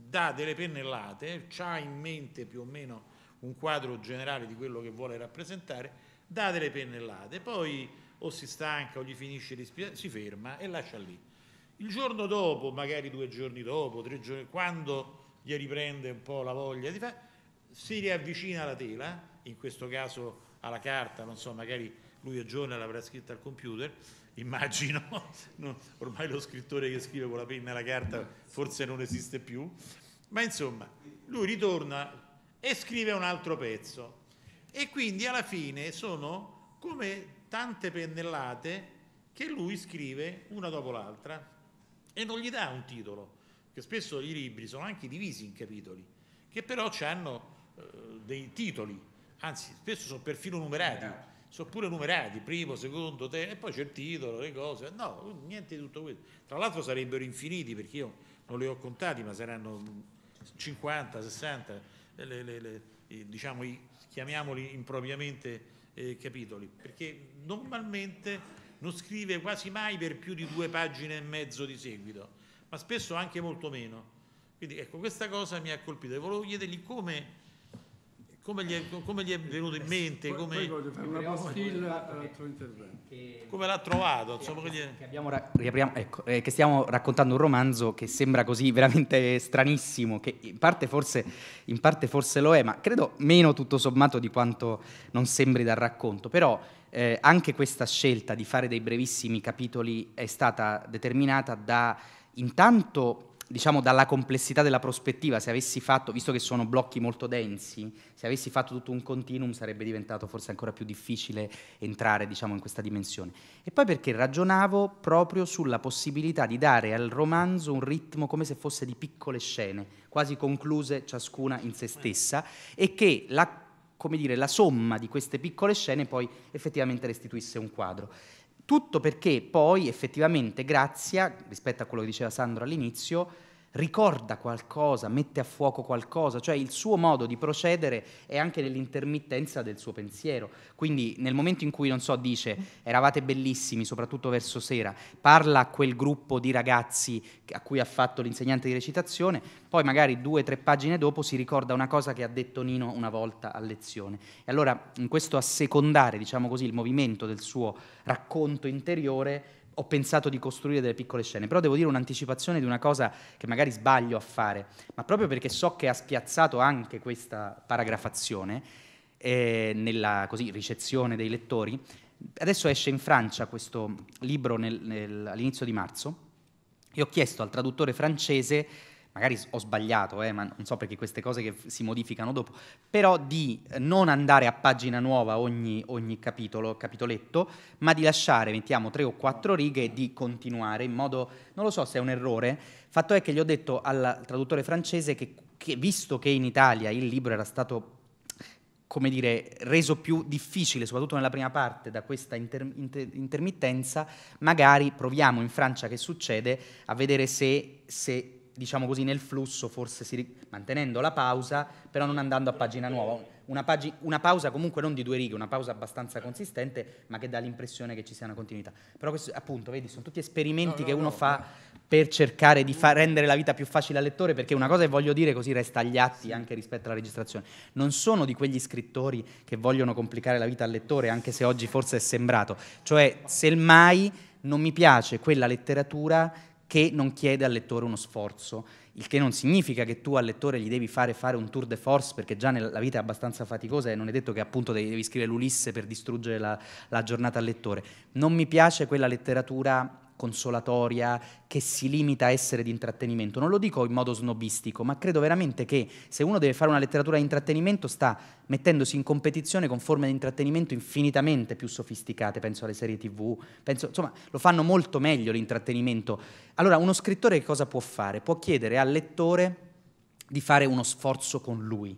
dà delle pennellate, ha in mente più o meno un quadro generale di quello che vuole rappresentare, dà delle pennellate, poi o si stanca o gli finisce di l'ispirazione, si ferma e lascia lì. Il giorno dopo, magari due giorni dopo, tre giorni, quando gli riprende un po' la voglia di fare, si riavvicina alla tela, in questo caso alla carta, non so, magari lui è giovane l'avrà scritta al computer, immagino, no, ormai lo scrittore che scrive con la penna e la carta forse non esiste più, ma insomma, lui ritorna e scrive un altro pezzo, e quindi alla fine sono come tante pennellate che lui scrive una dopo l'altra e non gli dà un titolo, che spesso i libri sono anche divisi in capitoli, che però hanno eh, dei titoli, anzi spesso sono perfino numerati eh. sono pure numerati, primo, secondo, terzo, e poi c'è il titolo, le cose, no, niente di tutto questo. Tra l'altro sarebbero infiniti perché io non li ho contati, ma saranno 50, 60, le, le, le, diciamo, i, chiamiamoli impropriamente eh, capitoli, perché normalmente non scrive quasi mai per più di due pagine e mezzo di seguito, ma spesso anche molto meno. Quindi ecco, questa cosa mi ha colpito e volevo chiedergli come come gli, è, come gli è, venuto in eh, mente, come, come l'ha trovato, insomma, che, abbiamo, ecco, eh, che, stiamo raccontando un romanzo che sembra così veramente stranissimo, che in parte, forse, in parte forse lo è, ma credo meno tutto sommato di quanto non sembri dal racconto, però eh, anche questa scelta di fare dei brevissimi capitoli è stata determinata da intanto diciamo dalla complessità della prospettiva, se avessi fatto, visto che sono blocchi molto densi, se avessi fatto tutto un continuum sarebbe diventato forse ancora più difficile entrare diciamo, in questa dimensione. E poi perché ragionavo proprio sulla possibilità di dare al romanzo un ritmo come se fosse di piccole scene, quasi concluse ciascuna in se stessa, e che la, dire, la somma di queste piccole scene poi effettivamente restituisse un quadro. Tutto perché poi effettivamente Grazia, rispetto a quello che diceva Sandro all'inizio, ricorda qualcosa, mette a fuoco qualcosa, cioè il suo modo di procedere è anche nell'intermittenza del suo pensiero. Quindi nel momento in cui, non so, dice eravate bellissimi, soprattutto verso sera, parla a quel gruppo di ragazzi a cui ha fatto l'insegnante di recitazione, poi magari due o tre pagine dopo si ricorda una cosa che ha detto Nino una volta a lezione. E allora in questo assecondare, diciamo così, il movimento del suo racconto interiore, ho pensato di costruire delle piccole scene, però devo dire un'anticipazione di una cosa che magari sbaglio a fare, ma proprio perché so che ha spiazzato anche questa paragrafazione eh, nella così, ricezione dei lettori, adesso esce in Francia questo libro nel, nel, all'inizio di marzo e ho chiesto al traduttore francese magari ho sbagliato, eh, ma non so perché queste cose che si modificano dopo, però di eh, non andare a pagina nuova ogni, ogni capitolo, capitoletto, ma di lasciare, mettiamo tre o quattro righe e di continuare in modo, non lo so se è un errore, fatto è che gli ho detto al traduttore francese che, che visto che in Italia il libro era stato come dire, reso più difficile, soprattutto nella prima parte, da questa inter- inter- intermittenza, magari proviamo in Francia che succede a vedere se, se diciamo così, nel flusso, forse si, mantenendo la pausa, però non andando a pagina nuova. Una, pagi, una, pausa comunque non di due righe, una pausa abbastanza consistente, ma che dà l'impressione che ci sia una continuità. Però questo, appunto, vedi, sono tutti esperimenti no, no, che uno no, fa per cercare di fa- rendere la vita più facile al lettore, perché una cosa che voglio dire così resta agli atti anche rispetto alla registrazione. Non sono di quegli scrittori che vogliono complicare la vita al lettore, anche se oggi forse è sembrato. Cioè, se mai non mi piace quella letteratura che non chiede al lettore uno sforzo, il che non significa che tu al lettore gli devi fare fare un tour de force perché già nella vita è abbastanza faticosa e non è detto che appunto devi, scrivere l'Ulisse per distruggere la, la giornata al lettore. Non mi piace quella letteratura consolatoria, che si limita a essere di intrattenimento. Non lo dico in modo snobistico, ma credo veramente che se uno deve fare una letteratura di intrattenimento sta mettendosi in competizione con forme di intrattenimento infinitamente più sofisticate, penso alle serie tv, penso, insomma lo fanno molto meglio l'intrattenimento. Allora uno scrittore che cosa può fare? Può chiedere al lettore di fare uno sforzo con lui.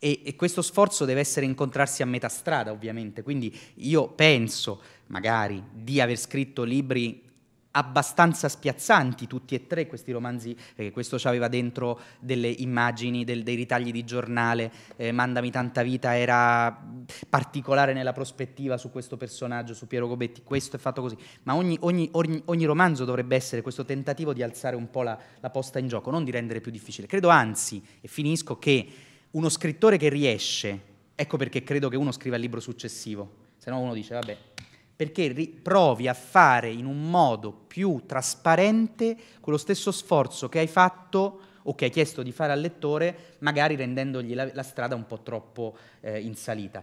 E, e, questo sforzo deve essere incontrarsi a metà strada, ovviamente. Quindi io penso, magari, di aver scritto libri abbastanza spiazzanti tutti e tre questi romanzi, perché eh, questo aveva dentro delle immagini, del, dei ritagli di giornale, eh, Mandami tanta vita era particolare nella prospettiva su questo personaggio, su Piero Gobetti, questo è fatto così, ma ogni, ogni, ogni, ogni romanzo dovrebbe essere questo tentativo di alzare un po' la, la posta in gioco, non di rendere più difficile. Credo anzi, e finisco, che uno scrittore che riesce, ecco perché credo che uno scriva il libro successivo, se no uno dice vabbè perché provi a fare in un modo più trasparente quello stesso sforzo che hai fatto o che hai chiesto di fare al lettore, magari rendendogli la, la strada un po' troppo eh, in salita.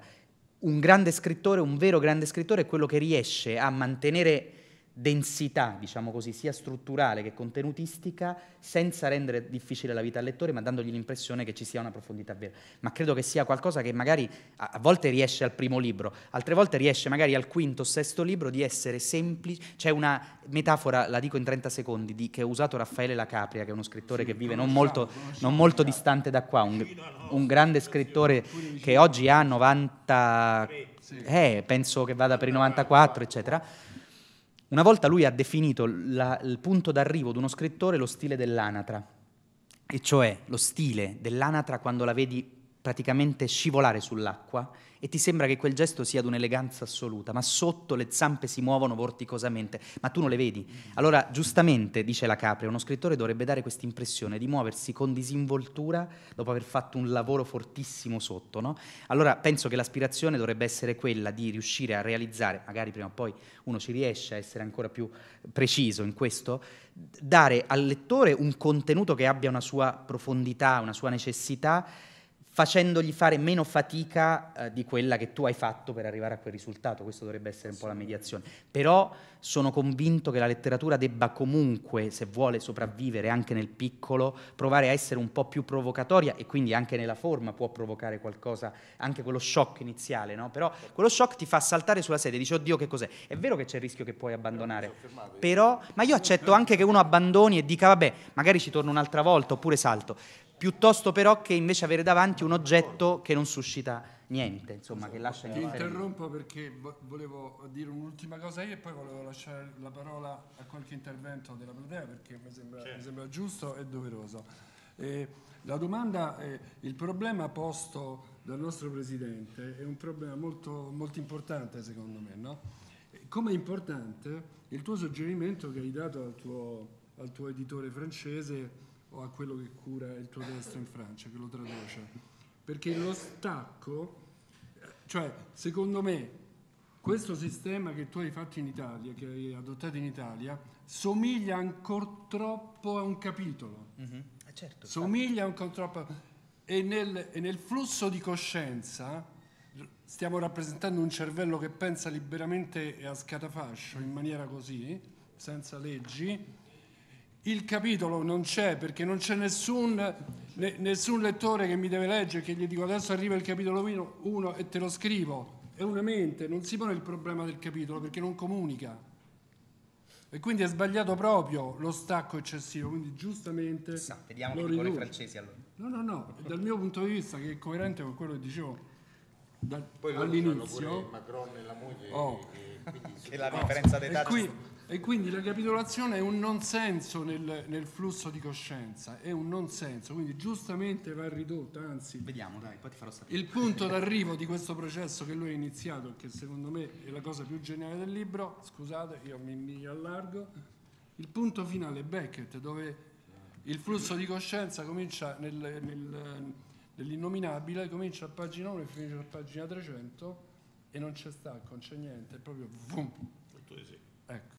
Un grande scrittore, un vero grande scrittore, è quello che riesce a mantenere densità, diciamo così, sia strutturale che contenutistica, senza rendere difficile la vita al lettore, ma dandogli l'impressione che ci sia una profondità vera. Ma credo che sia qualcosa che magari a, a volte riesce al primo libro, altre volte riesce magari al quinto o sesto libro di essere semplice. C'è una metafora, la dico in 30 secondi, di, che ha usato Raffaele La Capria, che è uno scrittore sì, che vive non molto, non molto distante da qua, un, un grande scrittore che oggi ha 90... Eh, penso che vada per i 94, eccetera una volta lui ha definito la, il punto d'arrivo di uno scrittore lo stile dell'anatra, e cioè lo stile dell'anatra quando la vedi praticamente scivolare sull'acqua e ti sembra che quel gesto sia di un'eleganza assoluta, ma sotto le zampe si muovono vorticosamente, ma tu non le vedi. Allora, giustamente, dice la Capria, uno scrittore dovrebbe dare questa impressione di muoversi con disinvoltura dopo aver fatto un lavoro fortissimo sotto. No? Allora, penso che l'aspirazione dovrebbe essere quella di riuscire a realizzare, magari prima o poi uno ci riesce a essere ancora più preciso in questo, dare al lettore un contenuto che abbia una sua profondità, una sua necessità, facendogli fare meno fatica eh, di quella che tu hai fatto per arrivare a quel risultato. Questo dovrebbe essere un po' la mediazione. Però sono convinto che la letteratura debba comunque, se vuole sopravvivere anche nel piccolo, provare a essere un po' più provocatoria e quindi anche nella forma può provocare qualcosa, anche quello shock iniziale, no? Però quello shock ti fa saltare sulla sedia, dici oddio che cos'è? È vero che c'è il rischio che puoi abbandonare, però ma io accetto anche che uno abbandoni e dica vabbè, magari ci torno un'altra volta oppure salto piuttosto però che invece avere davanti un oggetto che non suscita niente, insomma, che lascia in Ti interrompo perché volevo dire un'ultima cosa io e poi volevo lasciare la parola a qualche intervento della platea perché mi sembra, certo. mi sembra giusto e doveroso. Eh, la domanda, è, il problema posto dal nostro Presidente è un problema molto, molto importante secondo me, no? Come è importante il tuo suggerimento che hai dato al tuo, al tuo editore francese o a quello che cura il tuo testo in Francia, che lo traduce. Perché lo stacco, cioè secondo me questo sistema che tu hai fatto in Italia, che hai adottato in Italia, somiglia ancora troppo a un capitolo. Mm-hmm. Eh certo, somiglia ancora troppo. E, nel, e nel flusso di coscienza stiamo rappresentando un cervello che pensa liberamente e a scatafascio, in maniera così, senza leggi il capitolo non c'è perché non c'è nessun, nessun, lettore che mi deve leggere, che gli dico adesso arriva il capitolo 1 e te lo scrivo. È una mente, non si pone il problema del capitolo perché non comunica. E quindi è sbagliato proprio lo stacco eccessivo, quindi giustamente... Sa, vediamo con i francesi allora. No, no, no, dal mio punto di vista che è coerente con quello che dicevo da, Poi all'inizio Macron e la moglie oh. che, quindi, che la differenza d'età qui, e quindi la capitolazione è un non senso nel, nel, flusso di coscienza, è un non senso, quindi giustamente va ridotta, anzi... Vediamo, dai, poi ti farò sapere. Il punto d'arrivo di questo processo che lui ha iniziato, che secondo me è la cosa più geniale del libro, scusate, io mi, mi allargo, il punto finale è Beckett, dove il flusso di coscienza comincia nel, nel, nell'innominabile, comincia a pagina 1 e finisce a pagina 300 e non c'è stacco, non c'è niente, è proprio... Vum. Tutto esatto. Ecco.